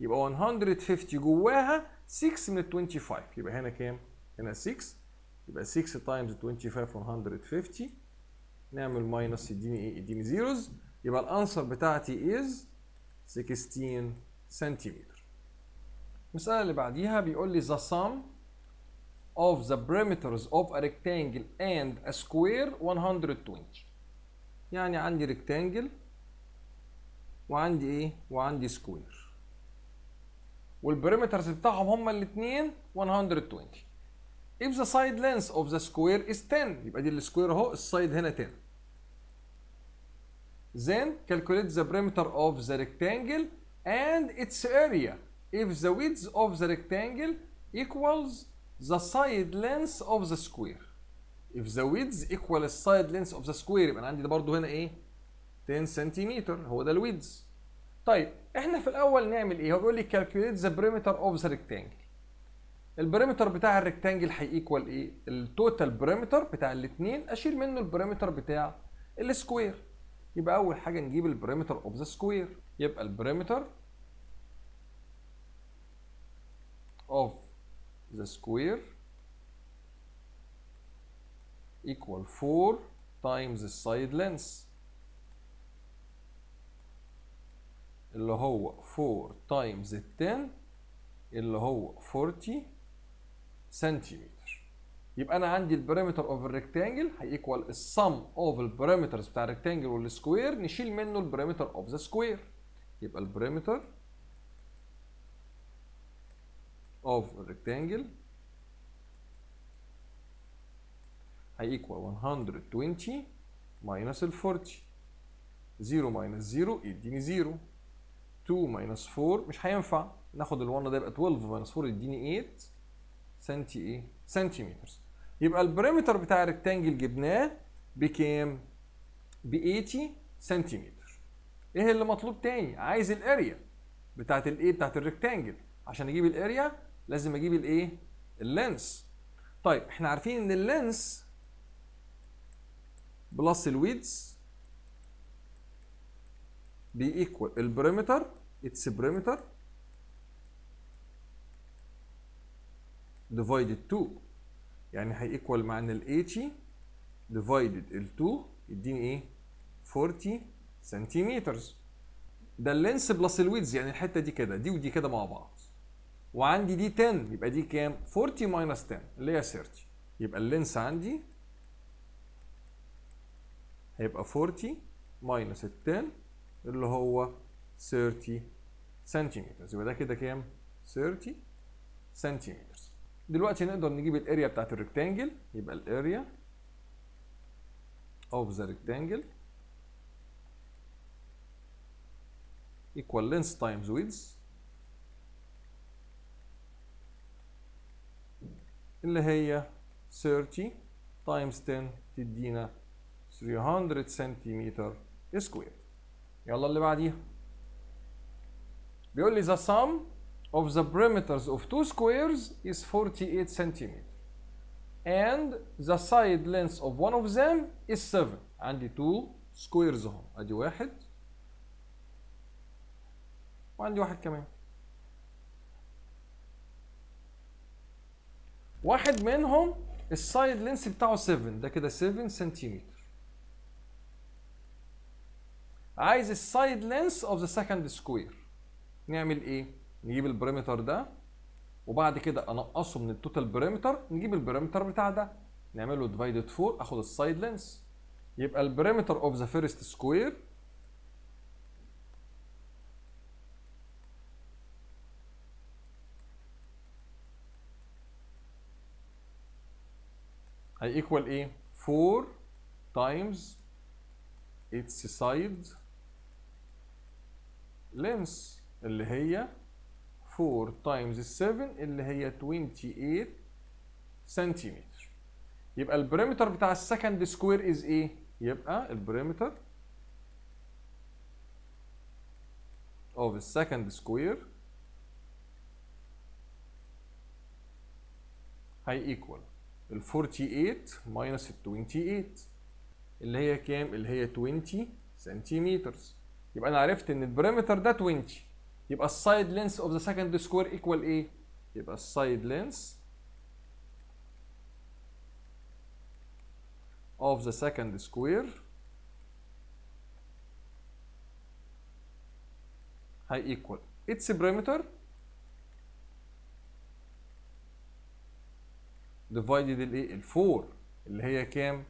يبقى 150 جواها 6 من ال 25 يبقى هنا كام؟ هنا 6 يبقى 6 تايمز 25 150 نعمل ماينس يديني ايه؟ يديني زيروز يبقى الانسر بتاعتي از 16 سنتيمتر. المسألة اللي بعديها بيقول لي the sum of the perimeters of a rectangle and a square 120 يعني عندي rectangle وعندي ايه وعندي square والبريمترز بتاعهم هما الاثنين 120 if the side length of the square is 10 يبقى دي السكوير اهو السايد هنا 10 then calculate the perimeter of the rectangle and its area if the width of the rectangle equals the side length of the square if the width equal the side length of the square يبقى انا عندي ده برضه هنا ايه 10 سنتيمتر هو ده الويدز طيب احنا في الاول نعمل ايه هو بيقول لي calculate the perimeter of the rectangle البريمتر بتاع الريكتانجل هيكوال ايه التوتال بريمتر بتاع الاثنين اشيل منه البريمتر بتاع السكوير يبقى اول حاجه نجيب البريمتر اوف ذا سكوير يبقى البريمتر اوف the square equal 4 times the side length اللي هو 4 times 10 اللي هو 40 سنتيمتر يبقى انا عندي البريمتر اوف الريكتانجل هيكوال السم اوف البريمترز بتاع الريكتانجل والسكوير نشيل منه البريمتر اوف ذا سكوير يبقى البريمتر of rectangle هيكوال 120 minus ال 40 0 minus 0 يديني 0 2 minus 4 مش هينفع ناخد ال 1 ده يبقى 12 minus 4 يديني 8 سنتيمتر يبقى البريمتر بتاع الريكتانجل جبناه بكام؟ ب 80 سنتيمتر ايه اللي مطلوب تاني؟ عايز الاريا بتاعت الايه؟ بتاعت الريكتانجل عشان اجيب الاريا لازم اجيب الايه اللينس طيب احنا عارفين ان اللينس بلس الويدز بيكوال البريمتر اتس بريمتر ديفايدد 2 يعني هيكوال مع ان ال 80 ديفايدد ال 2 يديني ايه 40 سنتيمتر ده اللينس بلس الويدز يعني الحته دي كده دي ودي كده مع بعض وعندي دي 10 يبقى دي كام 40 ماينس 10 اللي هي 30 يبقى اللينس عندي هيبقى 40 ماينس 10 اللي هو 30 سنتيمتر يبقى ده كده كام 30 سنتيمتر دلوقتي نقدر نجيب الاريا بتاعت الريكتانجل يبقى الاريا اوف ذا ريكتانجل equal length times width اللي هي 30 تايمز 10 تدينا 300 سنتيمتر سكوير يلا اللي بعديها بيقول لي the sum of the perimeters of two squares is 48 سنتيمتر and the side length of one of them is 7 عندي two squares اهو ادي واحد وعندي واحد كمان واحد منهم السايد لينس بتاعه 7 ده كده 7 سنتيمتر عايز السايد لينس اوف ذا سكند سكوير نعمل ايه نجيب البريمتر ده وبعد كده انقصه من التوتال بريمتر نجيب البريمتر بتاع ده نعمله ديفايدد 4 اخد السايد لينس يبقى البريمتر اوف ذا فيرست سكوير ايكوال ايه 4 تايمز its سايد length اللي هي 4 تايمز 7 اللي هي 28 سنتيمتر يبقى البريمتر بتاع السكند سكوير از ايه يبقى البريمتر of the second square هي equal ال 48 ماينس ال 28 اللي هي كام؟ اللي هي 20 سنتيمتر يبقى انا عرفت ان البريمتر ده 20 يبقى السايد لينس اوف ذا سكند سكوير ايكوال ايه؟ يبقى السايد لينس of the second square هي equal its perimeter ديفايدد الايه ال4 اللي هي كام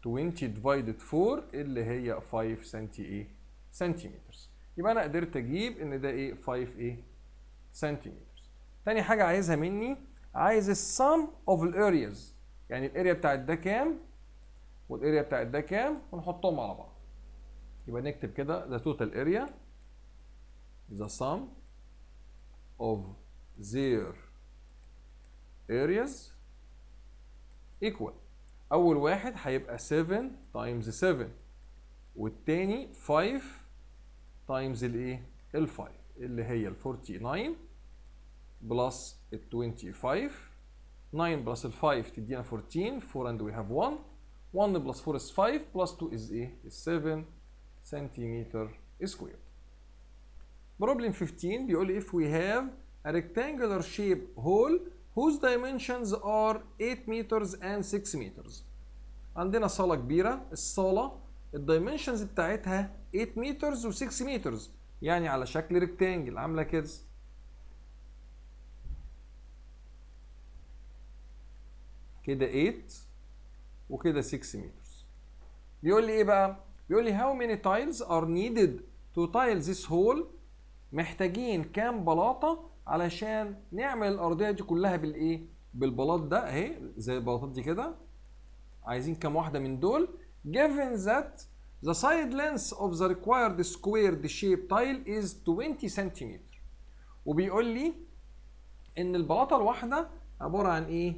20 ديفايدد 4 اللي هي 5 سنتي ايه سنتيمتر يبقى انا قدرت اجيب ان ده ايه 5 ايه سنتيمتر تاني حاجه عايزها مني عايز السم اوف الارياز يعني الاريا بتاعت ده كام والاريا بتاعت ده كام ونحطهم على بعض يبقى نكتب كده the total area the sum of their areas equal اول واحد هيبقى 7 times 7 والتاني 5 times الايه ال5 اللي هي ال49 plus ال25 9 plus ال5 تدينا 14 4 and we have 1 1 plus 4 is 5 plus 2 is is 7 سنتيمتر squared. problem 15 بيقول if we have a rectangular shape hole whose dimensions are 8 meters and 6 meters عندنا صالة كبيرة الصالة الدايمنشنز بتاعتها 8 meters و 6 meters يعني على شكل ريكتانجل عاملة كده كده 8 وكده 6 meters بيقول لي ايه بقى بيقول لي how many tiles are needed to tile this hole محتاجين كام بلاطة علشان نعمل الارضيه دي كلها بالايه بالبلاط ده اهي زي البلاطات دي كده عايزين كام واحده من دول given that the side length of the required squared shape tile is 20 cm وبيقول لي ان البلاطه الواحده عباره عن ايه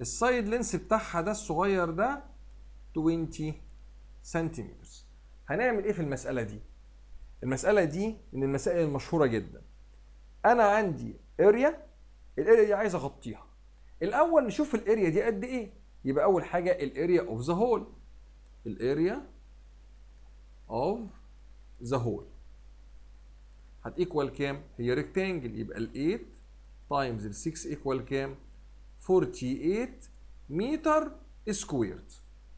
السايد لينس بتاعها ده الصغير ده 20 سنتيمتر هنعمل ايه في المساله دي المساله دي من المسائل المشهوره جدا انا عندي اريا الاريا دي عايز اغطيها الاول نشوف الاريا دي قد ايه يبقى اول حاجه الاريا اوف ذا هول الاريا اوف ذا هول هتيكوال كام هي ريكتانجل يبقى ال8 تايمز ال6 ايكوال كام 48 متر سكويرد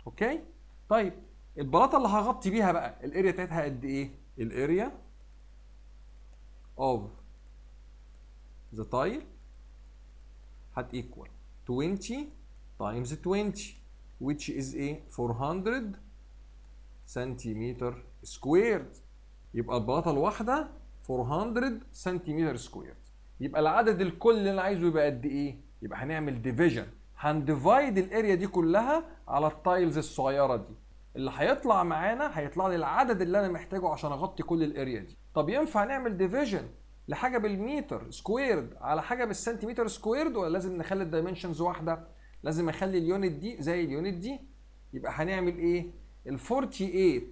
اوكي طيب البلاطه اللي هغطي بيها بقى الاريا بتاعتها قد ايه الاريا اوف the tile هت equal 20 times 20 which is a 400 سنتيمتر سكويرد يبقى البلاطه الواحده 400 سنتيمتر سكويرد يبقى العدد الكل اللي انا عايزه يبقى قد ايه؟ يبقى هنعمل ديفيجن هندفايد الاريا دي كلها على التايلز الصغيره دي اللي هيطلع معانا هيطلع لي العدد اللي انا محتاجه عشان اغطي كل الاريا دي طب ينفع نعمل ديفيجن لحاجه بالمتر سكويرد على حاجه بالسنتيمتر سكويرد ولا لازم نخلي الدايمنشنز واحده لازم اخلي اليونت دي زي اليونت دي يبقى هنعمل ايه ال 48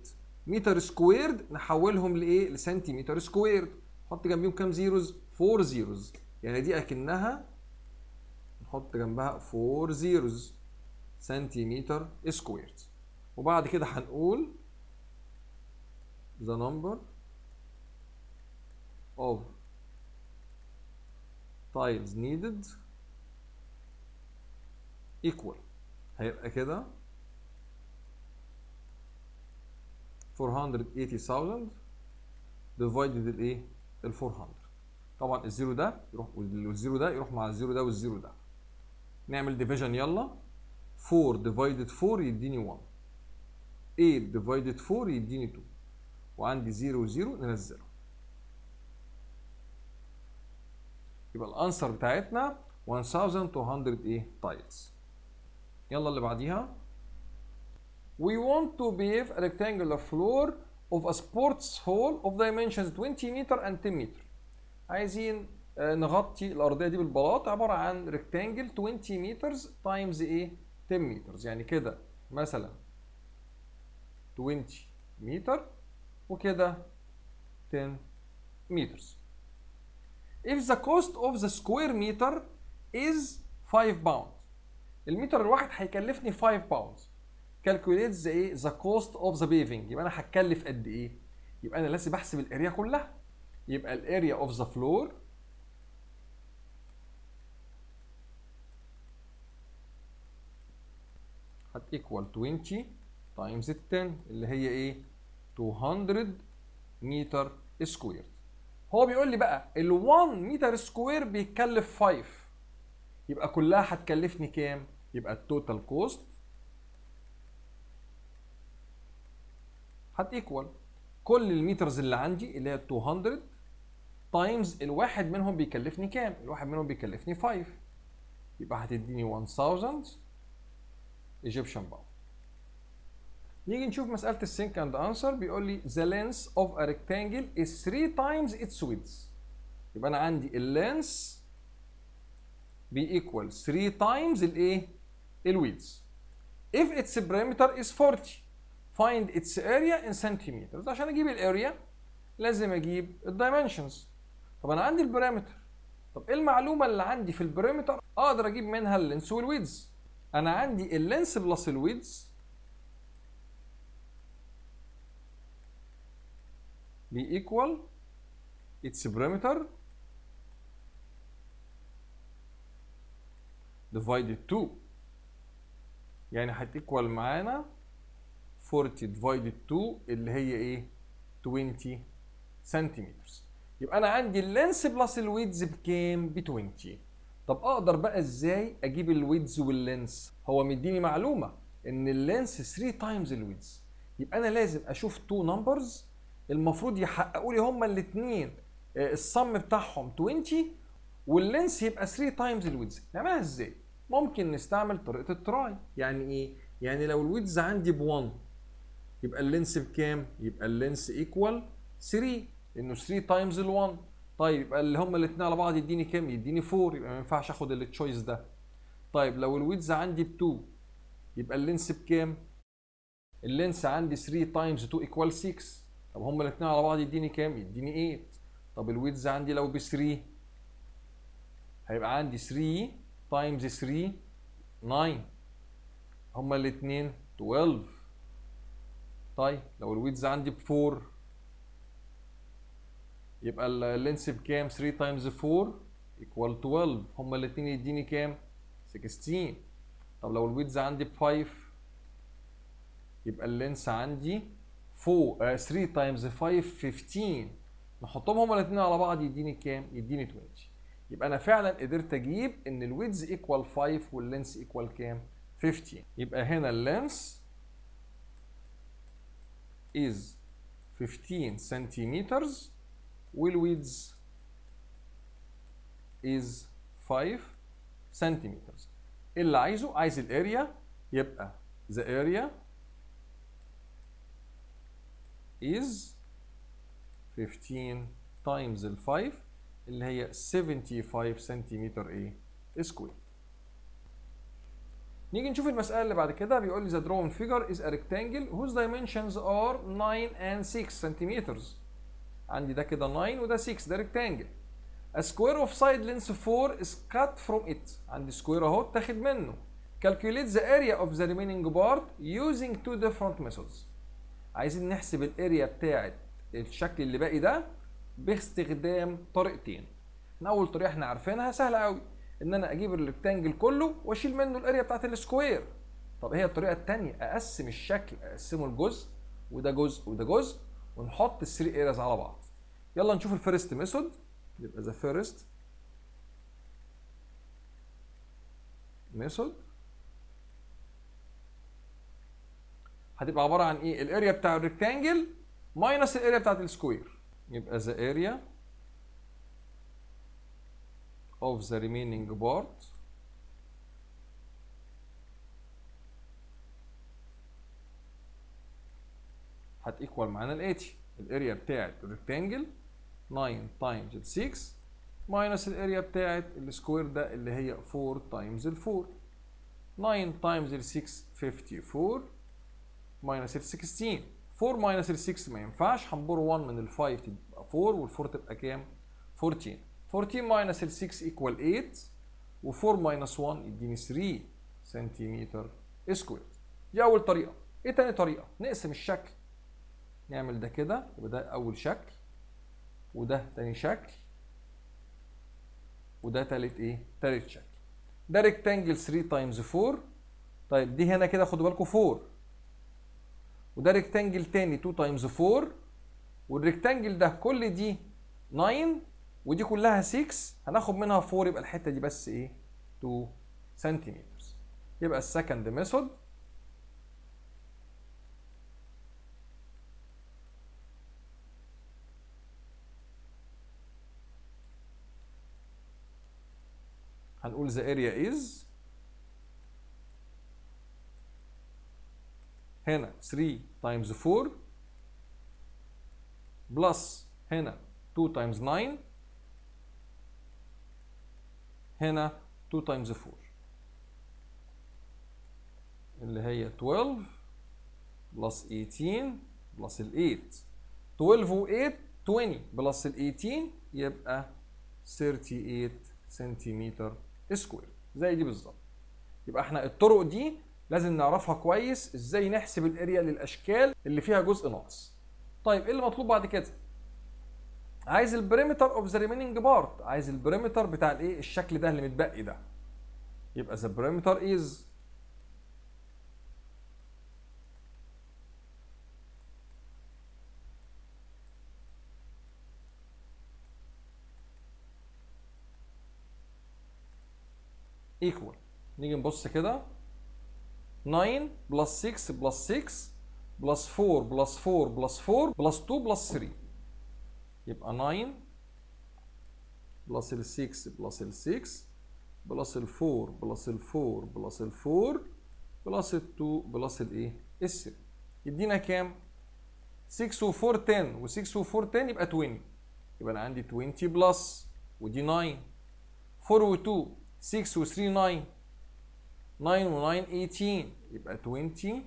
متر سكويرد نحولهم لايه لسنتيمتر سكويرد نحط جنبيهم كام زيروز 4 زيروز يعني دي اكنها نحط جنبها 4 زيروز سنتيمتر سكويرد وبعد كده هنقول the number of tiles needed equal هيبقى كده 480000 divided الايه ال 400 طبعا الزيرو ده يروح والزيرو ده يروح مع الزيرو ده والزيرو ده نعمل ديفيجن يلا 4 divided 4 يديني 1 8 divided 4 يديني 2 وعندي 0 0 ننزله يبقى الانسر بتاعتنا 1200 ايه tiles يلا اللي بعديها we want to behave a rectangular floor of a sports hall of dimensions 20 متر and 10 متر عايزين آه، نغطي الارضيه دي بالبلاط عباره عن ريكتانجل 20 متر تايمز ايه 10 متر يعني كده مثلا 20 متر وكده 10 متر if the cost of the square meter is 5 pounds المتر الواحد هيكلفني 5 pounds calculate the ايه the cost of the paving يبقى انا هتكلف قد ايه يبقى انا لازم احسب الاريا كلها يبقى الاريا of the floor هت equal 20 times 10 اللي هي ايه 200 متر سكوير هو بيقول لي بقى ال1 متر سكوير بيتكلف 5 يبقى كلها هتكلفني كام؟ يبقى التوتال كوست هتيكوال كل المترز اللي عندي اللي هي 200 تايمز الواحد منهم بيكلفني كام؟ الواحد منهم بيكلفني 5 يبقى هتديني 1000 ايجيبشن باوند نيجي نشوف مساله السينك اند انسر بيقول لي ذا لينس اوف ا ريكتانجل از 3 تايمز اتس ويدز يبقى انا عندي اللينس ايكوال 3 تايمز الايه الويدز if its perimeter is 40 find its area in centimeters عشان اجيب الاريا لازم اجيب الدايمنشنز طب انا عندي البريمتر طب ايه المعلومه اللي عندي في البريمتر اقدر اجيب منها اللينس والويدز انا عندي اللينس بلس الويدز be equal its perimeter divided 2 يعني هتيكوال معانا 40 divided 2 اللي هي ايه 20 سنتيمتر يبقى انا عندي اللينس بلس الويدز بكام ب 20 طب اقدر بقى ازاي اجيب الويدز واللينس هو مديني معلومه ان اللينس 3 تايمز الويدز يبقى انا لازم اشوف تو نمبرز المفروض يحققوا لي هما الاثنين آه، الصم بتاعهم 20 واللينس يبقى 3 تايمز الويدز نعملها ازاي ممكن نستعمل طريقه التراي يعني ايه يعني لو الويدز عندي ب1 يبقى اللينس بكام يبقى اللينس ايكوال 3 لانه 3 تايمز ال1 طيب يبقى اللي هما الاثنين على بعض يديني كام يديني 4 يبقى ما ينفعش اخد التشويس ده طيب لو الويدز عندي ب2 يبقى اللينس بكام اللينس عندي 3 تايمز 2 ايكوال 6 طب هم الاثنين على بعض يديني كام؟ يديني 8 طب الويدز عندي لو ب 3 هيبقى عندي 3 تايمز 3 9 هما الاثنين 12 طيب لو الويدز عندي ب 4 يبقى اللينس بكام 3 تايمز 4 ايكوال 12 هما الاثنين يديني كام 16 طب لو الويدز عندي ب 5 يبقى اللينس عندي 4 3 تايمز 5 15 نحطهم هما الاثنين على بعض يديني كام؟ يديني 20 يبقى انا فعلا قدرت اجيب ان الويدز ايكوال 5 واللينس ايكوال كام؟ 15 يبقى هنا اللينس is 15 سنتيمترز والويدز is 5 سنتيمترز اللي عايزه عايز الاريا يبقى the area is 15 times ال 5 اللي هي 75 سنتيمتر ايه سكوير نيجي نشوف المسألة اللي بعد كده بيقول لي the drawn figure is a rectangle whose dimensions are 9 and 6 centimeters عندي ده كده 9 وده 6 rectangle a square of side length 4 is cut from it عندي square اهو اتاخد منه calculate the area of the remaining part using two different methods عايزين نحسب الاريا بتاعت الشكل اللي باقي ده باستخدام طريقتين من اول طريقه احنا عارفينها سهله قوي ان انا اجيب الريكتانجل كله واشيل منه الاريا بتاعت السكوير طب هي الطريقه الثانيه اقسم الشكل اقسمه لجزء وده جزء وده جزء ونحط الثري ارياز على بعض يلا نشوف الفيرست ميثود يبقى ذا فيرست ميثود هتبقى عباره عن ايه الاريا بتاع الريكتانجل ماينس الاريا بتاعت السكوير يبقى ذا اريا of the remaining part هتيكوال معانا الاتي الاريا بتاعت الريكتانجل 9 تايمز ال 6 ماينس الاريا بتاعت السكوير ده اللي هي 4 تايمز ال 4 9 تايمز ال 6 54 ماينس ال 16 4 ماينس ال 6 ما ينفعش هنبور 1 من ال 5 تبقى 4 وال 4 تبقى كام؟ 14 14 ماينس ال 6 ايكوال 8 و4 ماينس 1 يديني 3 سنتيمتر سكوير دي اول طريقه ايه تاني طريقه؟ نقسم الشكل نعمل ده كده يبقى ده اول شكل وده تاني شكل وده تالت ايه؟ تالت شكل ده ريكتانجل 3 تايمز 4 طيب دي هنا كده خدوا بالكم 4 وده ريكتانجل تاني 2 تايمز 4 والريكتانجل ده كل دي 9 ودي كلها 6 هناخد منها 4 يبقى الحته دي بس ايه 2 سنتيمتر يبقى السكند ميثود هنقول the area is هنا 3 تايمز 4 بلس هنا 2 تايمز 9 هنا 2 تايمز 4 اللي هي 12 بلس 18 بلس ال 8 12 و 8 20 بلس ال 18 يبقى 38 سنتيمتر سكوير زي دي بالظبط يبقى احنا الطرق دي لازم نعرفها كويس ازاي نحسب الاريا للاشكال اللي فيها جزء ناقص طيب ايه اللي مطلوب بعد كده عايز البريمتر اوف ذا ريمينينج بارت عايز البريمتر بتاع الايه الشكل ده اللي متبقي ده يبقى ذا بريمتر از ايكوال نيجي نبص كده 9 بلس 6 بلس 6 بلس 4 بلس 4 بلس 4 بلس 2 بلس 3 يبقى 9 بلس ال 6 بلس ال 6 بلس ال 4 بلس ال 4 بلس ال 4 بلس ال 2 بلس الايه؟ ال 3 إيه؟ يدينا كام؟ 6 و 4 10 و 6 و 4 10 يبقى 20 يبقى انا عندي 20 بلس ودي 9 4 و 2 6 و 3 9 9 و 9 18 يبقى 20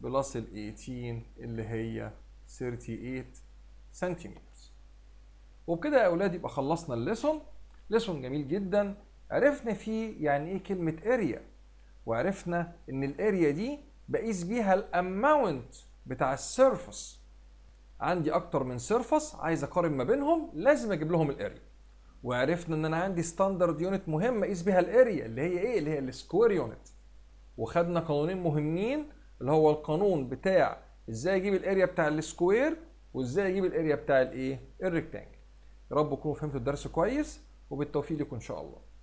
بلس ال 18 اللي هي 38 سنتيمتر وبكده يا اولاد يبقى خلصنا الليسون ليسون جميل جدا عرفنا فيه يعني ايه كلمه اريا وعرفنا ان الاريا دي بقيس بيها الاماونت بتاع السيرفس عندي اكتر من سيرفس عايز اقارن ما بينهم لازم اجيب لهم الاريا وعرفنا ان انا عندي ستاندرد يونت مهمه اقيس بيها الاريا اللي هي ايه اللي هي السكوير يونت وخدنا قانونين مهمين اللي هو القانون بتاع ازاي اجيب الاريا بتاع السكوير وازاي اجيب الاريا بتاع الايه الريكتانجل يا رب تكونوا فهمتوا الدرس كويس وبالتوفيق لكم ان شاء الله